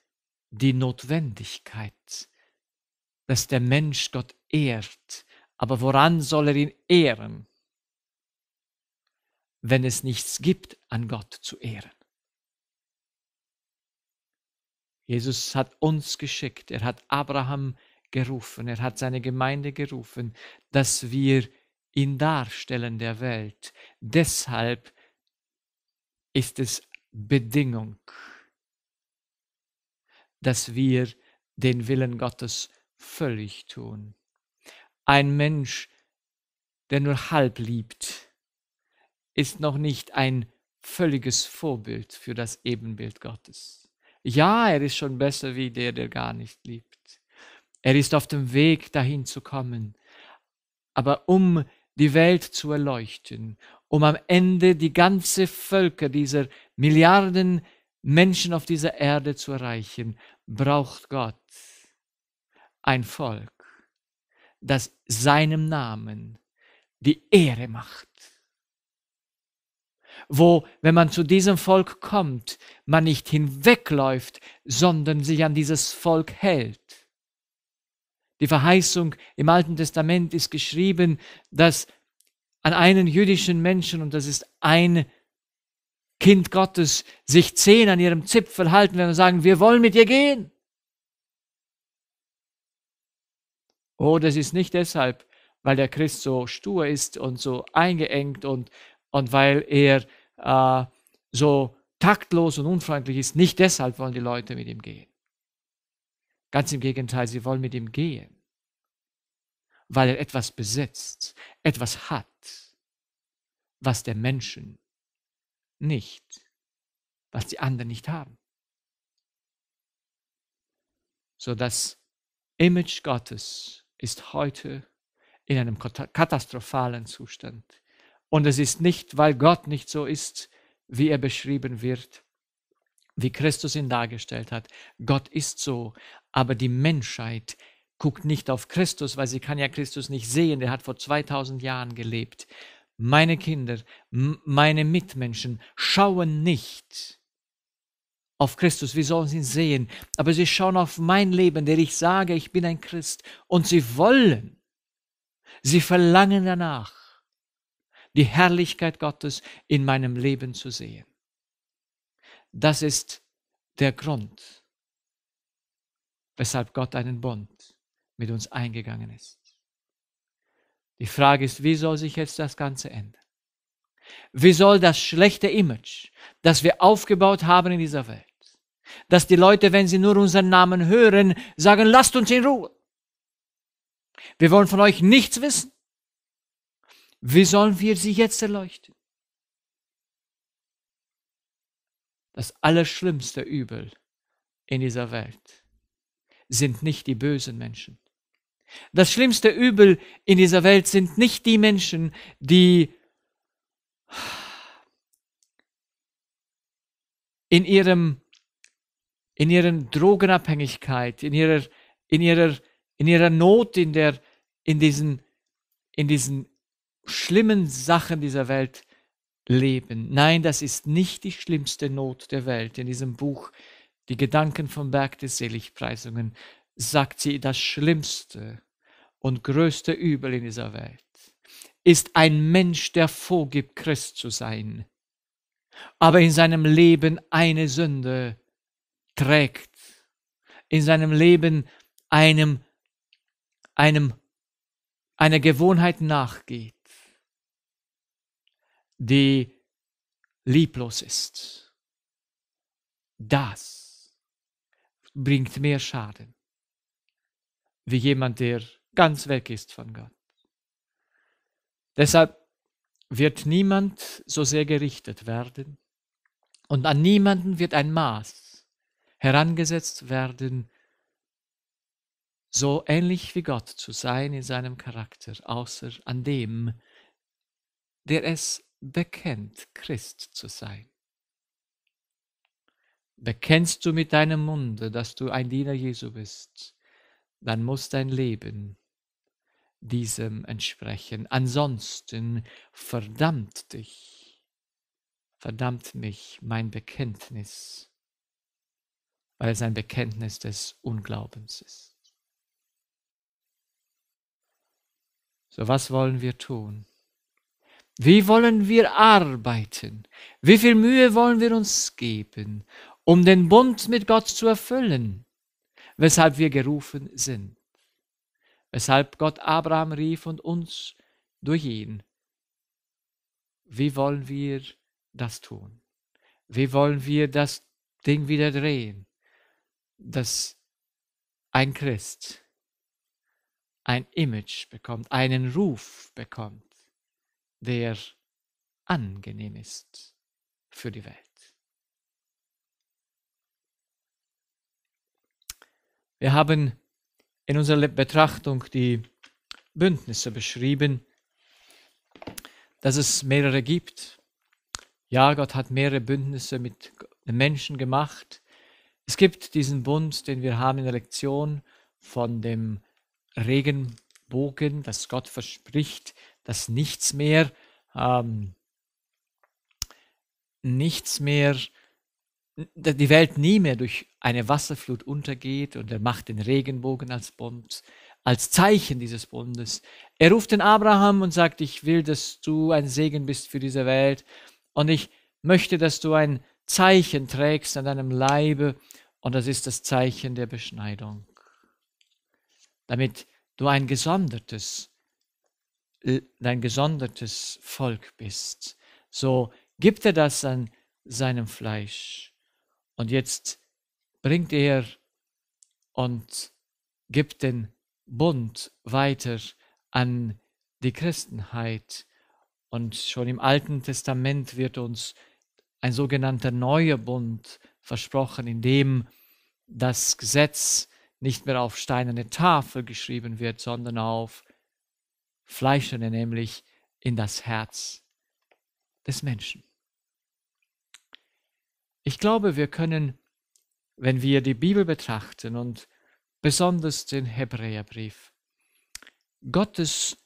die Notwendigkeit, dass der Mensch Gott ehrt. Aber woran soll er ihn ehren, wenn es nichts gibt, an Gott zu ehren? Jesus hat uns geschickt, er hat Abraham gerufen, er hat seine Gemeinde gerufen, dass wir ihn darstellen der Welt. Deshalb ist es Bedingung, dass wir den Willen Gottes völlig tun. Ein Mensch, der nur halb liebt, ist noch nicht ein völliges Vorbild für das Ebenbild Gottes. Ja, er ist schon besser wie der, der gar nicht liebt. Er ist auf dem Weg, dahin zu kommen. Aber um die Welt zu erleuchten, um am Ende die ganze Völker dieser Milliarden Menschen auf dieser Erde zu erreichen, braucht Gott ein Volk, das seinem Namen die Ehre macht. Wo, wenn man zu diesem Volk kommt, man nicht hinwegläuft, sondern sich an dieses Volk hält. Die Verheißung im Alten Testament ist geschrieben, dass an einen jüdischen Menschen, und das ist ein Kind Gottes, sich zehn an ihrem Zipfel halten wenn wir sagen, wir wollen mit dir gehen. Oh, das ist nicht deshalb, weil der Christ so stur ist und so eingeengt und, und weil er äh, so taktlos und unfreundlich ist. Nicht deshalb wollen die Leute mit ihm gehen. Ganz im Gegenteil, sie wollen mit ihm gehen weil er etwas besitzt, etwas hat, was der Menschen nicht, was die anderen nicht haben. So das Image Gottes ist heute in einem katastrophalen Zustand. Und es ist nicht, weil Gott nicht so ist, wie er beschrieben wird, wie Christus ihn dargestellt hat. Gott ist so, aber die Menschheit ist guckt nicht auf Christus, weil sie kann ja Christus nicht sehen. Der hat vor 2000 Jahren gelebt. Meine Kinder, meine Mitmenschen schauen nicht auf Christus. Wie sollen sie ihn sehen? Aber sie schauen auf mein Leben, der ich sage, ich bin ein Christ. Und sie wollen, sie verlangen danach, die Herrlichkeit Gottes in meinem Leben zu sehen. Das ist der Grund, weshalb Gott einen Bund mit uns eingegangen ist. Die Frage ist, wie soll sich jetzt das Ganze ändern? Wie soll das schlechte Image, das wir aufgebaut haben in dieser Welt, dass die Leute, wenn sie nur unseren Namen hören, sagen, lasst uns in Ruhe. Wir wollen von euch nichts wissen. Wie sollen wir sie jetzt erleuchten? Das allerschlimmste Übel in dieser Welt sind nicht die bösen Menschen, das schlimmste Übel in dieser Welt sind nicht die Menschen, die in ihrem in ihren Drogenabhängigkeit, in ihrer in ihrer in ihrer Not, in der in diesen in diesen schlimmen Sachen dieser Welt leben. Nein, das ist nicht die schlimmste Not der Welt. In diesem Buch Die Gedanken vom Berg des Seligpreisungen sagt sie das Schlimmste und größte Übel in dieser Welt ist ein Mensch, der vorgibt, Christ zu sein, aber in seinem Leben eine Sünde trägt, in seinem Leben einem, einem, einer Gewohnheit nachgeht, die lieblos ist. Das bringt mehr Schaden, wie jemand, der ganz weg ist von Gott. Deshalb wird niemand so sehr gerichtet werden und an niemanden wird ein Maß herangesetzt werden, so ähnlich wie Gott zu sein in seinem Charakter, außer an dem, der es bekennt, Christ zu sein. Bekennst du mit deinem Munde, dass du ein Diener Jesu bist, dann muss dein Leben diesem entsprechen. Ansonsten verdammt dich, verdammt mich mein Bekenntnis, weil es ein Bekenntnis des Unglaubens ist. So was wollen wir tun? Wie wollen wir arbeiten? Wie viel Mühe wollen wir uns geben, um den Bund mit Gott zu erfüllen, weshalb wir gerufen sind? weshalb Gott Abraham rief und uns durch ihn. Wie wollen wir das tun? Wie wollen wir das Ding wieder drehen, dass ein Christ ein Image bekommt, einen Ruf bekommt, der angenehm ist für die Welt. Wir haben in unserer Betrachtung die Bündnisse beschrieben, dass es mehrere gibt. Ja, Gott hat mehrere Bündnisse mit den Menschen gemacht. Es gibt diesen Bund, den wir haben in der Lektion von dem Regenbogen, dass Gott verspricht, dass nichts mehr, ähm, nichts mehr die Welt nie mehr durch eine Wasserflut untergeht und er macht den Regenbogen als Bund, als Zeichen dieses Bundes. Er ruft den Abraham und sagt, ich will, dass du ein Segen bist für diese Welt und ich möchte, dass du ein Zeichen trägst an deinem Leibe und das ist das Zeichen der Beschneidung, damit du ein gesondertes, dein gesondertes Volk bist. So gibt er das an seinem Fleisch. Und jetzt bringt er und gibt den Bund weiter an die Christenheit. Und schon im Alten Testament wird uns ein sogenannter neuer Bund versprochen, in dem das Gesetz nicht mehr auf steinerne Tafel geschrieben wird, sondern auf fleischerne, nämlich in das Herz des Menschen. Ich glaube, wir können, wenn wir die Bibel betrachten und besonders den Hebräerbrief, Gottes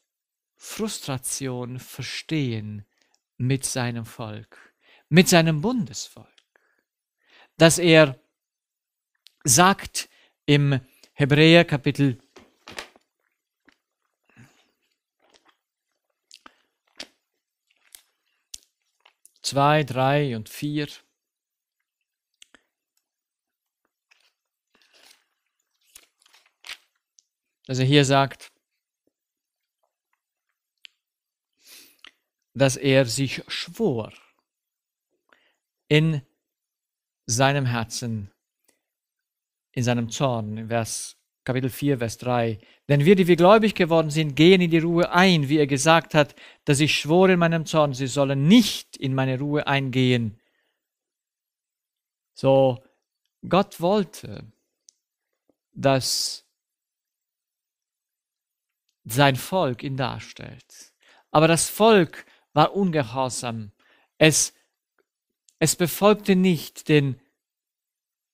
Frustration verstehen mit seinem Volk, mit seinem Bundesvolk, dass er sagt im Hebräer Kapitel 2, 3 und 4, dass er hier sagt, dass er sich schwor in seinem Herzen, in seinem Zorn, Vers Kapitel 4, Vers 3. Denn wir, die wir gläubig geworden sind, gehen in die Ruhe ein, wie er gesagt hat, dass ich schwor in meinem Zorn, sie sollen nicht in meine Ruhe eingehen. So, Gott wollte, dass sein Volk ihn darstellt. Aber das Volk war ungehorsam. Es, es befolgte nicht den,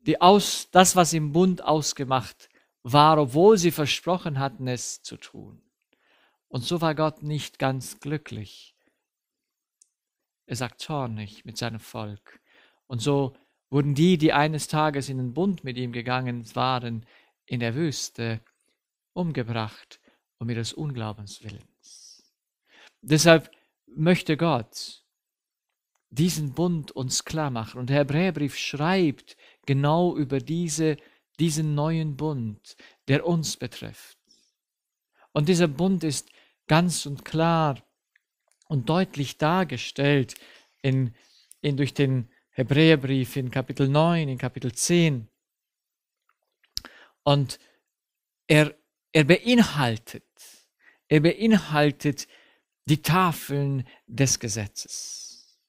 die Aus, das, was im Bund ausgemacht war, obwohl sie versprochen hatten, es zu tun. Und so war Gott nicht ganz glücklich. Er sagt zornig mit seinem Volk. Und so wurden die, die eines Tages in den Bund mit ihm gegangen waren, in der Wüste umgebracht um ihres Unglaubens willens. Deshalb möchte Gott diesen Bund uns klar machen. Und der Hebräerbrief schreibt genau über diese, diesen neuen Bund, der uns betrifft. Und dieser Bund ist ganz und klar und deutlich dargestellt in, in, durch den Hebräerbrief in Kapitel 9, in Kapitel 10. Und er, er beinhaltet er beinhaltet die Tafeln des Gesetzes.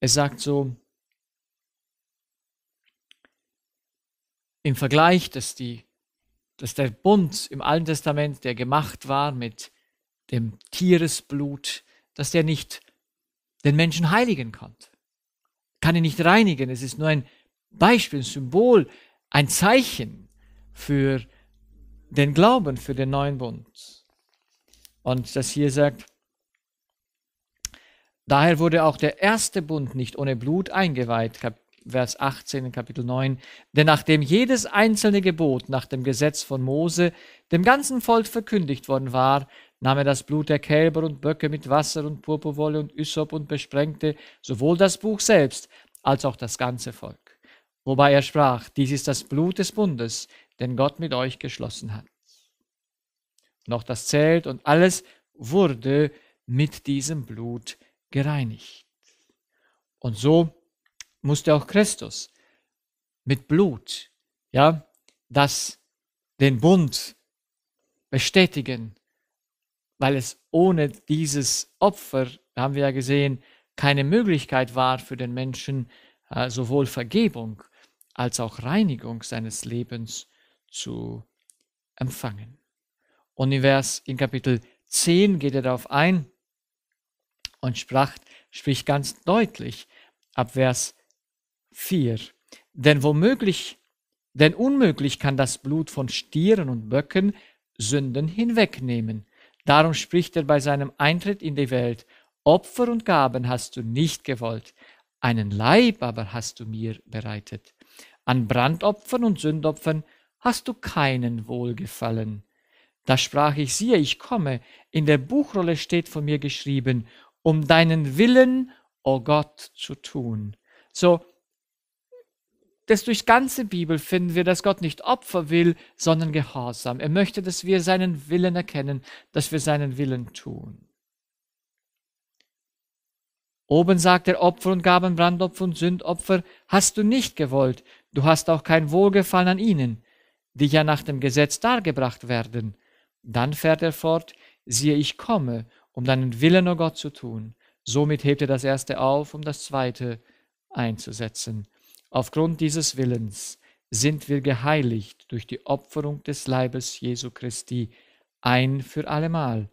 Es sagt so, im Vergleich, dass, die, dass der Bund im Alten Testament, der gemacht war mit dem Tieresblut, dass der nicht den Menschen heiligen konnte. Kann ihn nicht reinigen. Es ist nur ein Beispiel, ein Symbol, ein Zeichen für die den Glauben für den neuen Bund. Und das hier sagt, daher wurde auch der erste Bund nicht ohne Blut eingeweiht, Vers 18 in Kapitel 9. Denn nachdem jedes einzelne Gebot nach dem Gesetz von Mose dem ganzen Volk verkündigt worden war, nahm er das Blut der Kälber und Böcke mit Wasser und Purpurwolle und Ysop und besprengte sowohl das Buch selbst als auch das ganze Volk. Wobei er sprach, dies ist das Blut des Bundes, den Gott mit euch geschlossen hat. Noch das Zelt und alles wurde mit diesem Blut gereinigt. Und so musste auch Christus mit Blut, ja, das den Bund bestätigen, weil es ohne dieses Opfer, haben wir ja gesehen, keine Möglichkeit war für den Menschen, äh, sowohl Vergebung als auch Reinigung seines Lebens zu zu empfangen. Und in, Vers, in Kapitel 10 geht er darauf ein und sprach, spricht ganz deutlich ab Vers 4. Denn womöglich, denn unmöglich kann das Blut von Stieren und Böcken Sünden hinwegnehmen. Darum spricht er bei seinem Eintritt in die Welt, Opfer und Gaben hast du nicht gewollt, einen Leib aber hast du mir bereitet. An Brandopfern und Sündopfern hast du keinen Wohlgefallen. Da sprach ich, siehe, ich komme, in der Buchrolle steht von mir geschrieben, um deinen Willen, o oh Gott, zu tun. So, das durch ganze Bibel finden wir, dass Gott nicht Opfer will, sondern Gehorsam. Er möchte, dass wir seinen Willen erkennen, dass wir seinen Willen tun. Oben sagt er, Opfer und Gaben, Brandopfer und Sündopfer hast du nicht gewollt. Du hast auch kein Wohlgefallen an ihnen die ja nach dem Gesetz dargebracht werden. Dann fährt er fort, siehe, ich komme, um deinen Willen, o oh Gott, zu tun. Somit hebt er das erste auf, um das zweite einzusetzen. Aufgrund dieses Willens sind wir geheiligt durch die Opferung des Leibes Jesu Christi ein für allemal.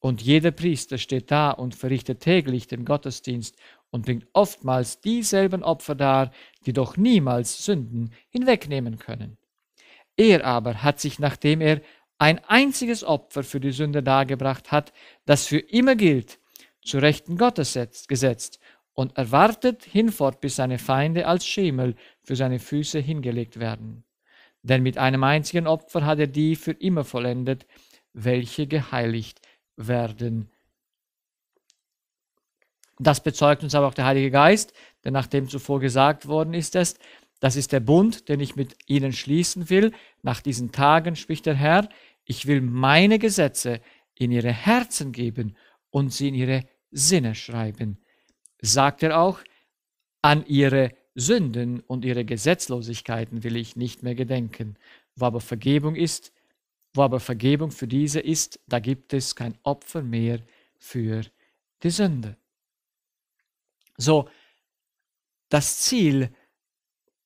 Und jeder Priester steht da und verrichtet täglich den Gottesdienst und bringt oftmals dieselben Opfer dar, die doch niemals Sünden hinwegnehmen können. Er aber hat sich, nachdem er ein einziges Opfer für die Sünde dargebracht hat, das für immer gilt, zu Rechten Gottes gesetzt und erwartet hinfort, bis seine Feinde als Schemel für seine Füße hingelegt werden. Denn mit einem einzigen Opfer hat er die für immer vollendet, welche geheiligt werden. Das bezeugt uns aber auch der Heilige Geist, denn nachdem zuvor gesagt worden ist, ist das ist der Bund, den ich mit ihnen schließen will. Nach diesen Tagen spricht der Herr, ich will meine Gesetze in ihre Herzen geben und sie in ihre Sinne schreiben. Sagt er auch, an ihre Sünden und ihre Gesetzlosigkeiten will ich nicht mehr gedenken. Wo aber Vergebung ist, wo aber Vergebung für diese ist, da gibt es kein Opfer mehr für die Sünde. So, das Ziel ist,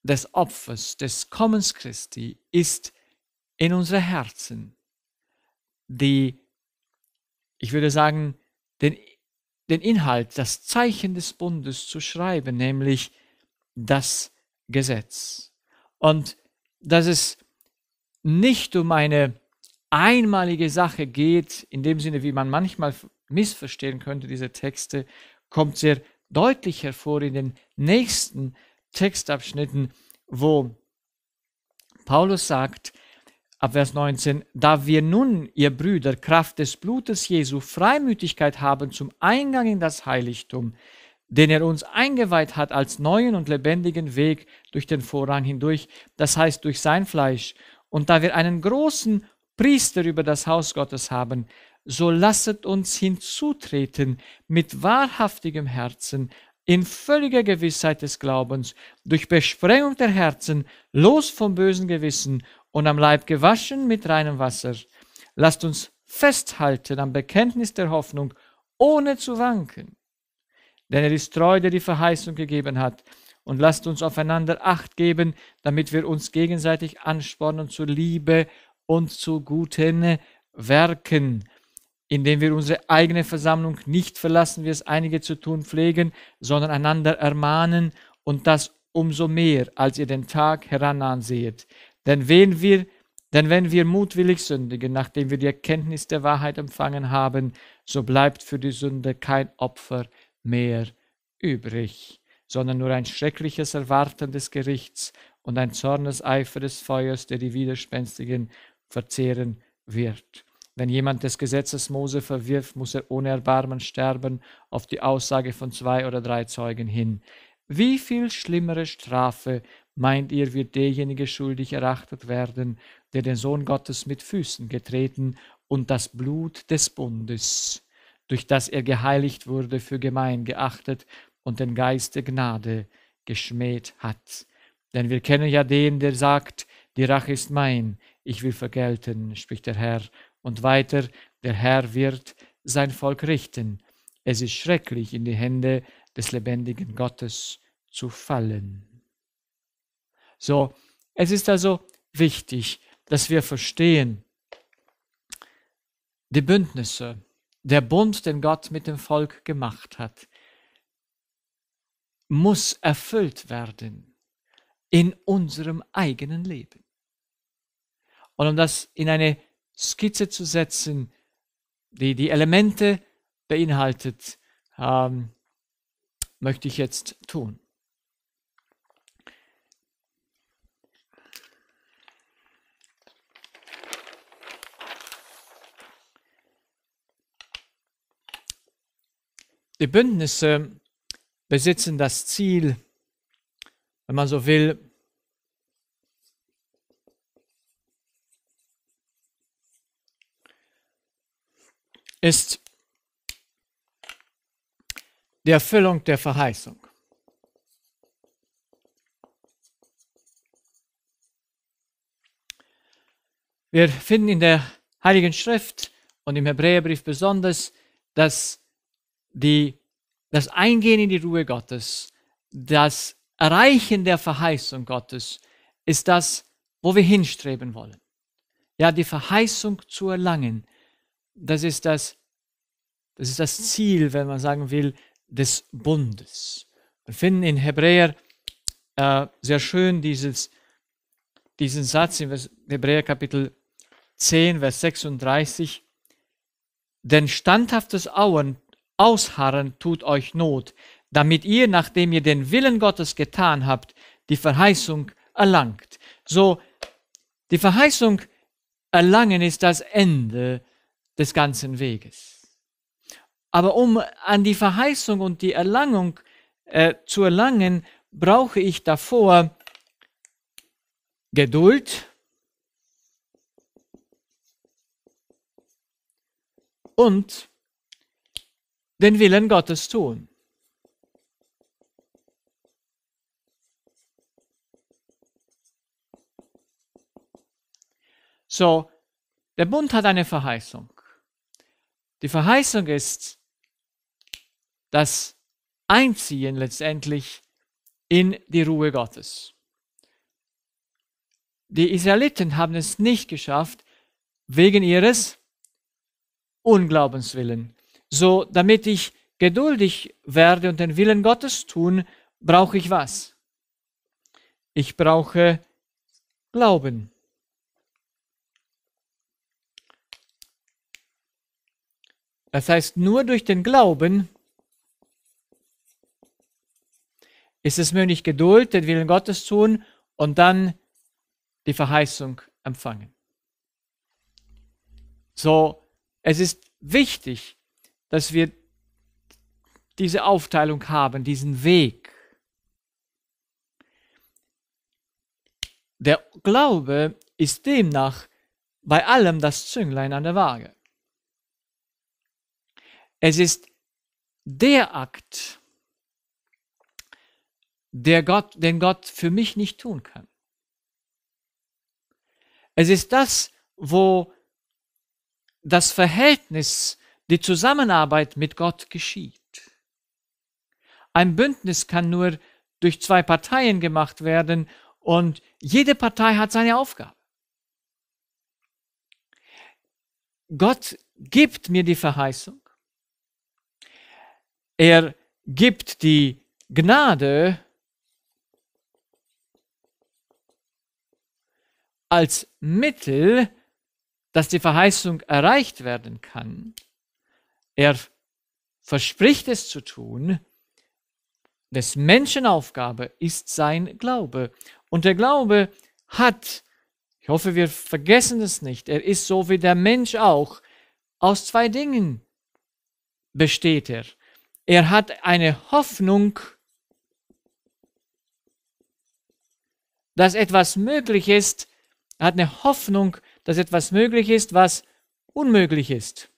des Opfers, des Kommens Christi ist in unsere Herzen die, ich würde sagen, den, den Inhalt, das Zeichen des Bundes zu schreiben, nämlich das Gesetz. Und dass es nicht um eine einmalige Sache geht, in dem Sinne, wie man manchmal missverstehen könnte, diese Texte, kommt sehr deutlich hervor in den nächsten Textabschnitten, wo Paulus sagt, ab Vers 19, da wir nun, ihr Brüder, Kraft des Blutes Jesu Freimütigkeit haben zum Eingang in das Heiligtum, den er uns eingeweiht hat als neuen und lebendigen Weg durch den Vorrang hindurch, das heißt durch sein Fleisch, und da wir einen großen Priester über das Haus Gottes haben, so lasset uns hinzutreten mit wahrhaftigem Herzen, in völliger Gewissheit des Glaubens, durch Besprengung der Herzen, los vom bösen Gewissen und am Leib gewaschen mit reinem Wasser. Lasst uns festhalten am Bekenntnis der Hoffnung, ohne zu wanken. Denn er ist treu, der die Verheißung gegeben hat. Und lasst uns aufeinander acht geben, damit wir uns gegenseitig anspornen zur Liebe und zu guten Werken indem wir unsere eigene Versammlung nicht verlassen, wie es einige zu tun pflegen, sondern einander ermahnen und das umso mehr, als ihr den Tag herannahen seht. Denn wenn wir, denn wenn wir mutwillig sündigen, nachdem wir die Erkenntnis der Wahrheit empfangen haben, so bleibt für die Sünde kein Opfer mehr übrig, sondern nur ein schreckliches Erwarten des Gerichts und ein Zorneseifer des Feuers, der die Widerspenstigen verzehren wird. Wenn jemand des Gesetzes Mose verwirft, muss er ohne Erbarmen sterben, auf die Aussage von zwei oder drei Zeugen hin. Wie viel schlimmere Strafe meint ihr, wird derjenige schuldig erachtet werden, der den Sohn Gottes mit Füßen getreten und das Blut des Bundes, durch das er geheiligt wurde, für gemein geachtet und den Geist der Gnade geschmäht hat. Denn wir kennen ja den, der sagt, die Rache ist mein, ich will vergelten, spricht der Herr, und weiter, der Herr wird sein Volk richten. Es ist schrecklich, in die Hände des lebendigen Gottes zu fallen. So, es ist also wichtig, dass wir verstehen, die Bündnisse, der Bund, den Gott mit dem Volk gemacht hat, muss erfüllt werden in unserem eigenen Leben. Und um das in eine Skizze zu setzen, die die Elemente beinhaltet, ähm, möchte ich jetzt tun. Die Bündnisse besitzen das Ziel, wenn man so will, ist die Erfüllung der Verheißung. Wir finden in der Heiligen Schrift und im Hebräerbrief besonders, dass die, das Eingehen in die Ruhe Gottes, das Erreichen der Verheißung Gottes ist das, wo wir hinstreben wollen. Ja, die Verheißung zu erlangen, das ist das, das ist das Ziel, wenn man sagen will, des Bundes. Wir finden in Hebräer äh, sehr schön dieses, diesen Satz in Hebräer Kapitel 10, Vers 36. Denn standhaftes Auen, Ausharren tut euch Not, damit ihr, nachdem ihr den Willen Gottes getan habt, die Verheißung erlangt. So, die Verheißung erlangen ist das Ende des ganzen Weges. Aber um an die Verheißung und die Erlangung äh, zu erlangen, brauche ich davor Geduld und den Willen Gottes tun. So, der Bund hat eine Verheißung. Die Verheißung ist, das Einziehen letztendlich in die Ruhe Gottes. Die Israeliten haben es nicht geschafft, wegen ihres Unglaubenswillen. So, damit ich geduldig werde und den Willen Gottes tun, brauche ich was? Ich brauche Glauben. Das heißt, nur durch den Glauben ist es möglich, Geduld, den Willen Gottes tun und dann die Verheißung empfangen. So, es ist wichtig, dass wir diese Aufteilung haben, diesen Weg. Der Glaube ist demnach bei allem das Zünglein an der Waage. Es ist der Akt, der Gott, den Gott für mich nicht tun kann. Es ist das, wo das Verhältnis, die Zusammenarbeit mit Gott geschieht. Ein Bündnis kann nur durch zwei Parteien gemacht werden und jede Partei hat seine Aufgabe. Gott gibt mir die Verheißung er gibt die Gnade als Mittel, dass die Verheißung erreicht werden kann. Er verspricht es zu tun. Des Menschen Aufgabe ist sein Glaube. Und der Glaube hat, ich hoffe, wir vergessen es nicht, er ist so wie der Mensch auch, aus zwei Dingen besteht er. Er hat eine Hoffnung, dass etwas möglich ist. Er hat eine Hoffnung, dass etwas möglich ist, was unmöglich ist.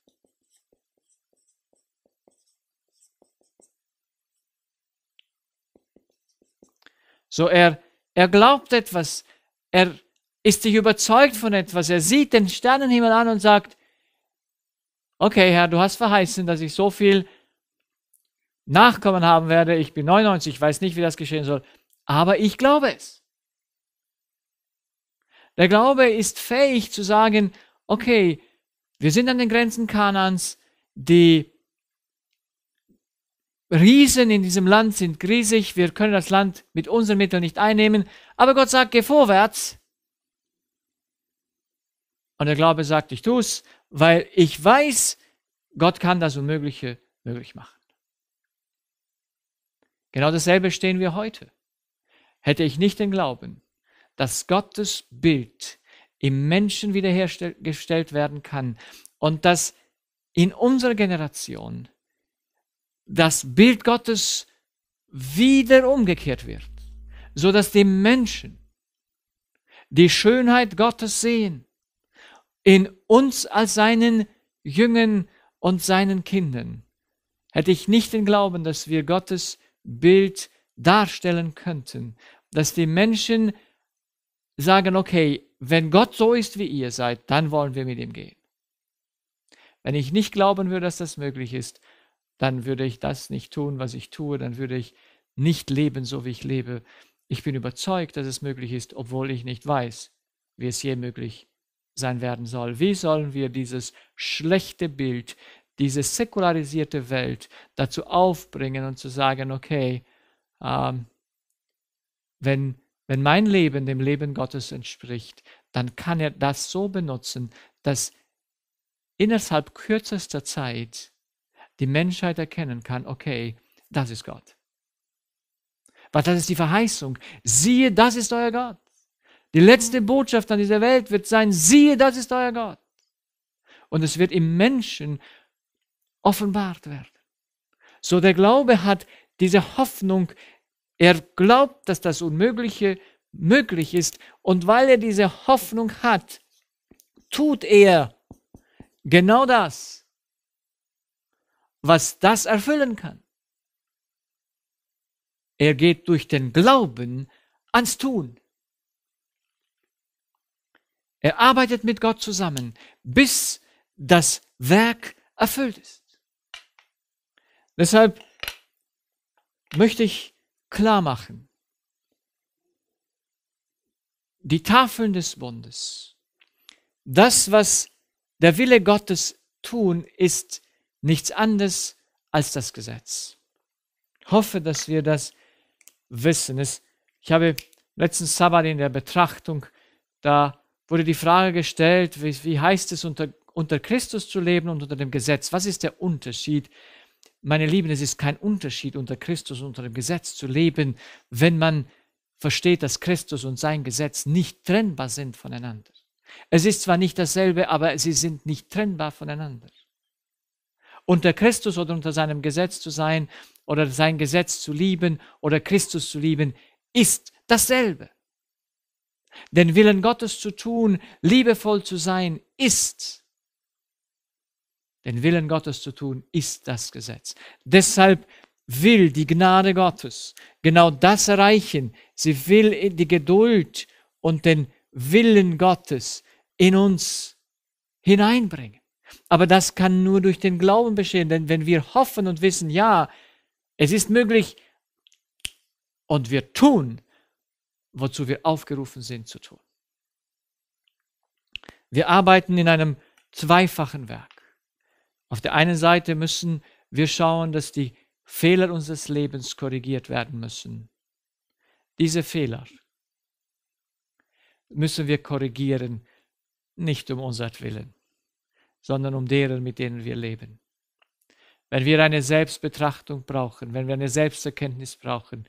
So er, er glaubt etwas, er ist sich überzeugt von etwas, er sieht den Sternenhimmel an und sagt, okay Herr, du hast verheißen, dass ich so viel Nachkommen haben werde. Ich bin 99, ich weiß nicht, wie das geschehen soll, aber ich glaube es. Der Glaube ist fähig zu sagen, okay, wir sind an den Grenzen Kanans, die Riesen in diesem Land sind riesig, wir können das Land mit unseren Mitteln nicht einnehmen, aber Gott sagt, geh vorwärts. Und der Glaube sagt, ich tue es, weil ich weiß, Gott kann das Unmögliche möglich machen. Genau dasselbe stehen wir heute. Hätte ich nicht den Glauben, dass Gottes Bild im Menschen wiederhergestellt werden kann und dass in unserer Generation das Bild Gottes wieder umgekehrt wird, so dass die Menschen die Schönheit Gottes sehen in uns als seinen Jüngern und seinen Kindern. Hätte ich nicht den Glauben, dass wir Gottes Bild darstellen könnten, dass die Menschen sagen, okay, wenn Gott so ist, wie ihr seid, dann wollen wir mit ihm gehen. Wenn ich nicht glauben würde, dass das möglich ist, dann würde ich das nicht tun, was ich tue, dann würde ich nicht leben, so wie ich lebe. Ich bin überzeugt, dass es möglich ist, obwohl ich nicht weiß, wie es je möglich sein werden soll. Wie sollen wir dieses schlechte Bild, diese säkularisierte Welt dazu aufbringen und zu sagen, okay, ähm, wenn, wenn mein Leben dem Leben Gottes entspricht, dann kann er das so benutzen, dass innerhalb kürzester Zeit die Menschheit erkennen kann, okay, das ist Gott. Weil das ist die Verheißung. Siehe, das ist euer Gott. Die letzte Botschaft an dieser Welt wird sein, siehe, das ist euer Gott. Und es wird im Menschen offenbart werden. So der Glaube hat diese Hoffnung, er glaubt, dass das Unmögliche möglich ist und weil er diese Hoffnung hat, tut er genau das, was das erfüllen kann. Er geht durch den Glauben ans Tun. Er arbeitet mit Gott zusammen, bis das Werk erfüllt ist. Deshalb möchte ich klar machen, die Tafeln des Bundes, das, was der Wille Gottes tun, ist nichts anderes als das Gesetz. Ich hoffe, dass wir das wissen. Es, ich habe letzten Sabbat in der Betrachtung, da wurde die Frage gestellt, wie, wie heißt es unter, unter Christus zu leben und unter dem Gesetz? Was ist der Unterschied? Meine Lieben, es ist kein Unterschied unter Christus, unter dem Gesetz zu leben, wenn man versteht, dass Christus und sein Gesetz nicht trennbar sind voneinander. Es ist zwar nicht dasselbe, aber sie sind nicht trennbar voneinander. Unter Christus oder unter seinem Gesetz zu sein oder sein Gesetz zu lieben oder Christus zu lieben, ist dasselbe. Den Willen Gottes zu tun, liebevoll zu sein, ist dasselbe den Willen Gottes zu tun, ist das Gesetz. Deshalb will die Gnade Gottes genau das erreichen. Sie will die Geduld und den Willen Gottes in uns hineinbringen. Aber das kann nur durch den Glauben bestehen, denn wenn wir hoffen und wissen, ja, es ist möglich und wir tun, wozu wir aufgerufen sind zu tun. Wir arbeiten in einem zweifachen Werk. Auf der einen Seite müssen wir schauen, dass die Fehler unseres Lebens korrigiert werden müssen. Diese Fehler müssen wir korrigieren, nicht um unsertwillen, sondern um deren, mit denen wir leben. Wenn wir eine Selbstbetrachtung brauchen, wenn wir eine Selbsterkenntnis brauchen,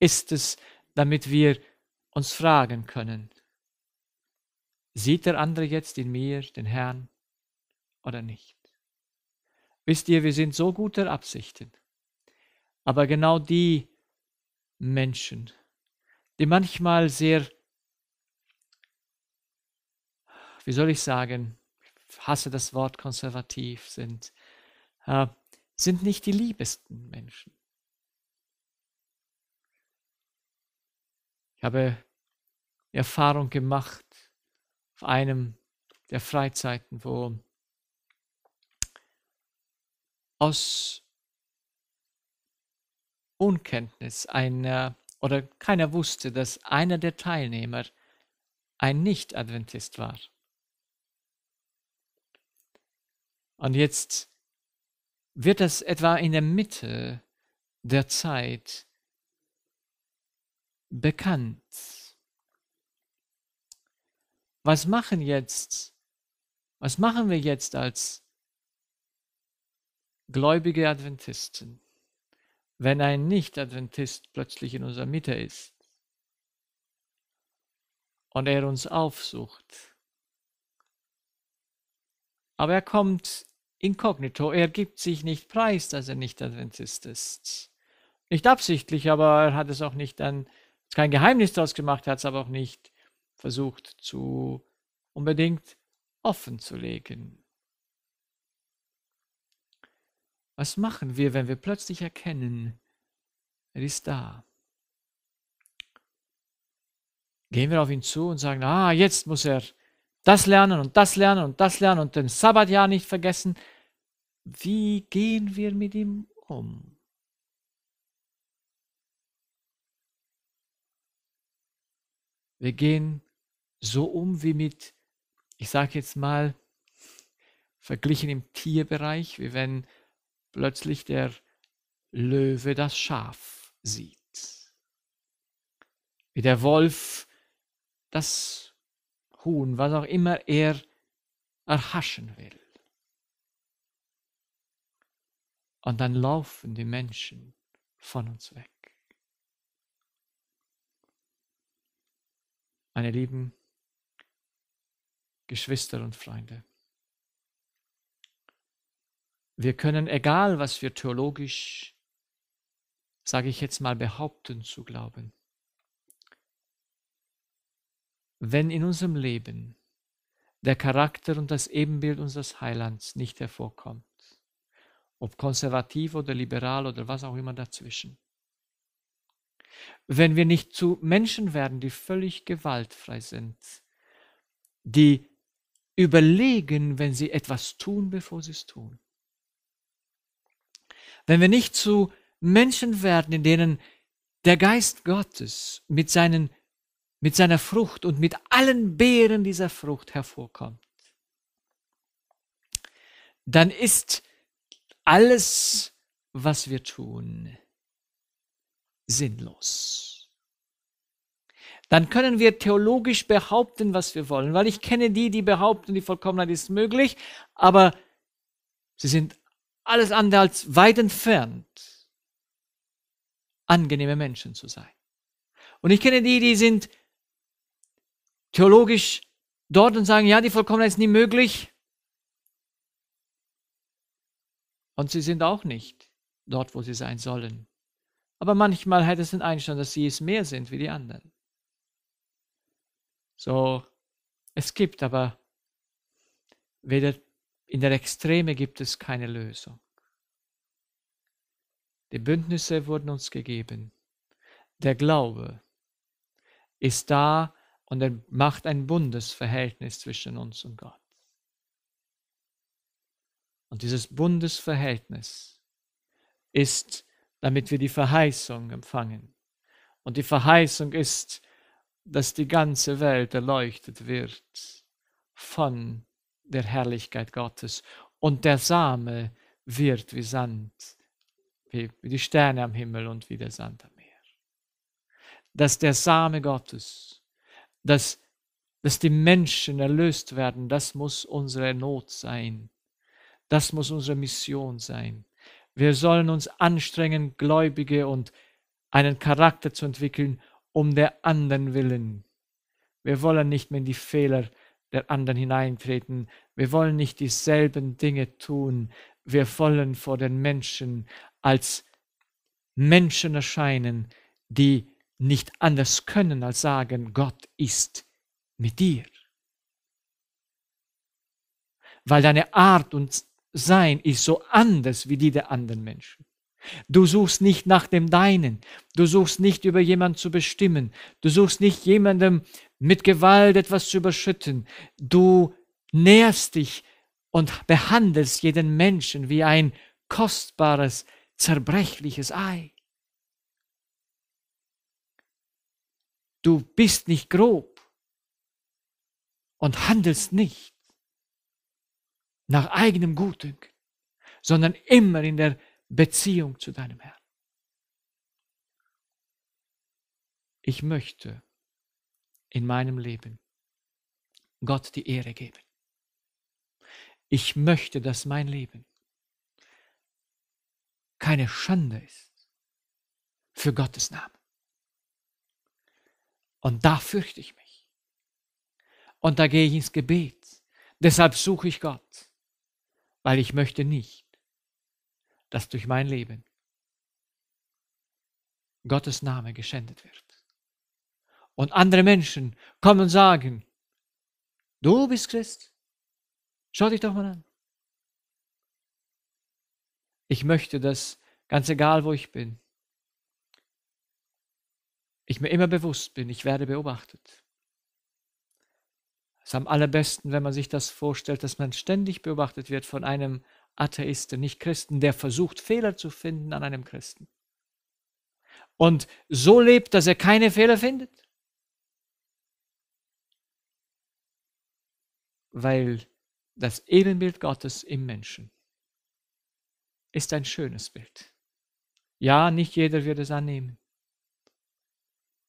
ist es, damit wir uns fragen können, sieht der andere jetzt in mir den Herrn oder nicht? Wisst ihr, wir sind so guter Absichten. Aber genau die Menschen, die manchmal sehr, wie soll ich sagen, ich hasse das Wort konservativ sind, äh, sind nicht die liebesten Menschen. Ich habe Erfahrung gemacht auf einem der Freizeiten, wo aus Unkenntnis einer oder keiner wusste, dass einer der Teilnehmer ein Nicht-Adventist war. Und jetzt wird das etwa in der Mitte der Zeit bekannt. Was machen jetzt, was machen wir jetzt als gläubige Adventisten, wenn ein Nicht-Adventist plötzlich in unserer Mitte ist und er uns aufsucht. Aber er kommt inkognito, er gibt sich nicht preis, dass er Nicht-Adventist ist. Nicht absichtlich, aber er hat es auch nicht dann, kein Geheimnis daraus gemacht, hat es aber auch nicht versucht zu unbedingt offen zu legen. Was machen wir, wenn wir plötzlich erkennen, er ist da? Gehen wir auf ihn zu und sagen, ah, jetzt muss er das lernen und das lernen und das lernen und den Sabbatjahr nicht vergessen. Wie gehen wir mit ihm um? Wir gehen so um wie mit, ich sage jetzt mal, verglichen im Tierbereich, wie wenn plötzlich der Löwe das Schaf sieht, wie der Wolf das Huhn, was auch immer er erhaschen will. Und dann laufen die Menschen von uns weg. Meine lieben Geschwister und Freunde, wir können, egal was wir theologisch, sage ich jetzt mal, behaupten zu glauben, wenn in unserem Leben der Charakter und das Ebenbild unseres Heilands nicht hervorkommt, ob konservativ oder liberal oder was auch immer dazwischen, wenn wir nicht zu Menschen werden, die völlig gewaltfrei sind, die überlegen, wenn sie etwas tun, bevor sie es tun, wenn wir nicht zu Menschen werden, in denen der Geist Gottes mit, seinen, mit seiner Frucht und mit allen Beeren dieser Frucht hervorkommt, dann ist alles, was wir tun, sinnlos. Dann können wir theologisch behaupten, was wir wollen, weil ich kenne die, die behaupten, die Vollkommenheit ist möglich, aber sie sind alles andere als weit entfernt, angenehme Menschen zu sein. Und ich kenne die, die sind theologisch dort und sagen, ja, die Vollkommenheit ist nie möglich. Und sie sind auch nicht dort, wo sie sein sollen. Aber manchmal hat es den Einstand, dass sie es mehr sind wie die anderen. So, es gibt aber weder in der Extreme gibt es keine Lösung. Die Bündnisse wurden uns gegeben. Der Glaube ist da und er macht ein Bundesverhältnis zwischen uns und Gott. Und dieses Bundesverhältnis ist, damit wir die Verheißung empfangen. Und die Verheißung ist, dass die ganze Welt erleuchtet wird von der Herrlichkeit Gottes. Und der Same wird wie Sand, wie, die Sterne am Himmel und wie der Sand am Meer. Dass der Same Gottes, dass, dass die Menschen erlöst werden, das muss unsere Not sein. Das muss unsere Mission sein. Wir sollen uns anstrengen, Gläubige und einen Charakter zu entwickeln, um der anderen willen. Wir wollen nicht mehr in die Fehler der anderen hineintreten. Wir wollen nicht dieselben Dinge tun. Wir wollen vor den Menschen als Menschen erscheinen, die nicht anders können als sagen, Gott ist mit dir. Weil deine Art und Sein ist so anders wie die der anderen Menschen. Du suchst nicht nach dem Deinen. Du suchst nicht über jemanden zu bestimmen. Du suchst nicht jemandem mit Gewalt etwas zu überschütten. Du nährst dich und behandelst jeden Menschen wie ein kostbares, zerbrechliches Ei. Du bist nicht grob und handelst nicht nach eigenem Gutdünken, sondern immer in der Beziehung zu deinem Herrn. Ich möchte, in meinem Leben. Gott die Ehre geben. Ich möchte, dass mein Leben keine Schande ist für Gottes Namen. Und da fürchte ich mich. Und da gehe ich ins Gebet. Deshalb suche ich Gott, weil ich möchte nicht, dass durch mein Leben Gottes Name geschändet wird und andere Menschen kommen und sagen, du bist Christ. Schau dich doch mal an. Ich möchte dass ganz egal wo ich bin, ich mir immer bewusst bin, ich werde beobachtet. Es ist am allerbesten, wenn man sich das vorstellt, dass man ständig beobachtet wird von einem Atheisten, nicht Christen, der versucht, Fehler zu finden an einem Christen. Und so lebt, dass er keine Fehler findet. weil das Ebenbild Gottes im Menschen ist ein schönes Bild. Ja, nicht jeder wird es annehmen,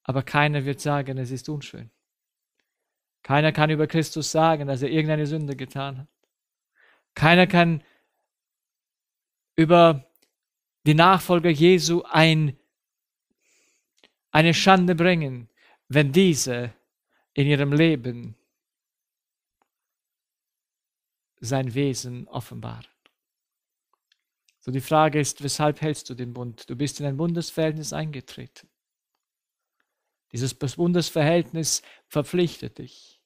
aber keiner wird sagen, es ist unschön. Keiner kann über Christus sagen, dass er irgendeine Sünde getan hat. Keiner kann über die Nachfolger Jesu ein, eine Schande bringen, wenn diese in ihrem Leben sein Wesen offenbaren. So die Frage ist, weshalb hältst du den Bund? Du bist in ein Bundesverhältnis eingetreten. Dieses Bundesverhältnis verpflichtet dich.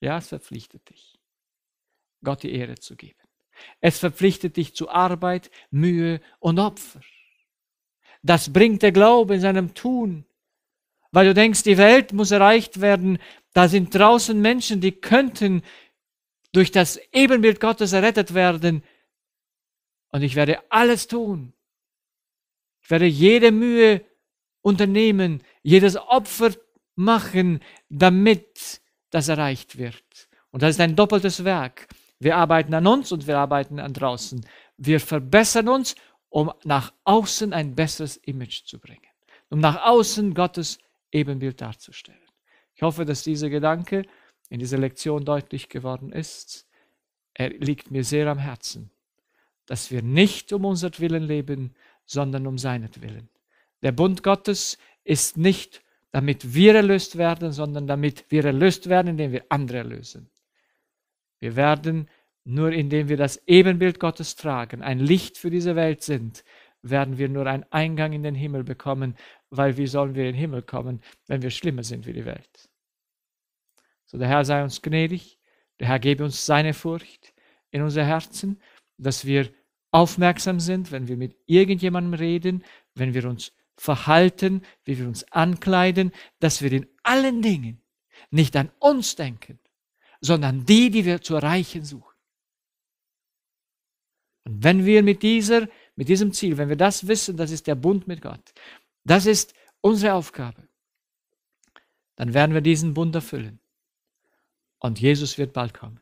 Ja, es verpflichtet dich, Gott die Ehre zu geben. Es verpflichtet dich zu Arbeit, Mühe und Opfer. Das bringt der Glaube in seinem Tun, weil du denkst, die Welt muss erreicht werden. Da sind draußen Menschen, die könnten durch das Ebenbild Gottes errettet werden. Und ich werde alles tun. Ich werde jede Mühe unternehmen, jedes Opfer machen, damit das erreicht wird. Und das ist ein doppeltes Werk. Wir arbeiten an uns und wir arbeiten an draußen. Wir verbessern uns, um nach außen ein besseres Image zu bringen, um nach außen Gottes Ebenbild darzustellen. Ich hoffe, dass dieser Gedanke in dieser Lektion deutlich geworden ist, er liegt mir sehr am Herzen, dass wir nicht um Willen leben, sondern um seinetwillen. Der Bund Gottes ist nicht, damit wir erlöst werden, sondern damit wir erlöst werden, indem wir andere erlösen. Wir werden nur indem wir das Ebenbild Gottes tragen, ein Licht für diese Welt sind, werden wir nur einen Eingang in den Himmel bekommen, weil wie sollen wir in den Himmel kommen, wenn wir schlimmer sind wie die Welt? So der Herr sei uns gnädig, der Herr gebe uns seine Furcht in unser Herzen, dass wir aufmerksam sind, wenn wir mit irgendjemandem reden, wenn wir uns verhalten, wie wir uns ankleiden, dass wir in allen Dingen nicht an uns denken, sondern die, die wir zu erreichen suchen. Und wenn wir mit dieser, mit diesem Ziel, wenn wir das wissen, das ist der Bund mit Gott, das ist unsere Aufgabe, dann werden wir diesen Bund erfüllen. Und Jesus wird bald kommen.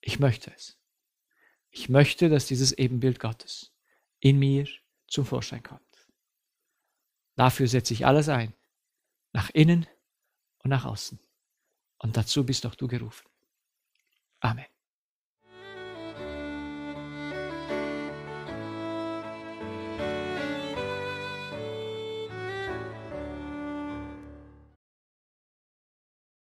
Ich möchte es. Ich möchte, dass dieses Ebenbild Gottes in mir zum Vorschein kommt. Dafür setze ich alles ein, nach innen und nach außen. Und dazu bist auch du gerufen. Amen.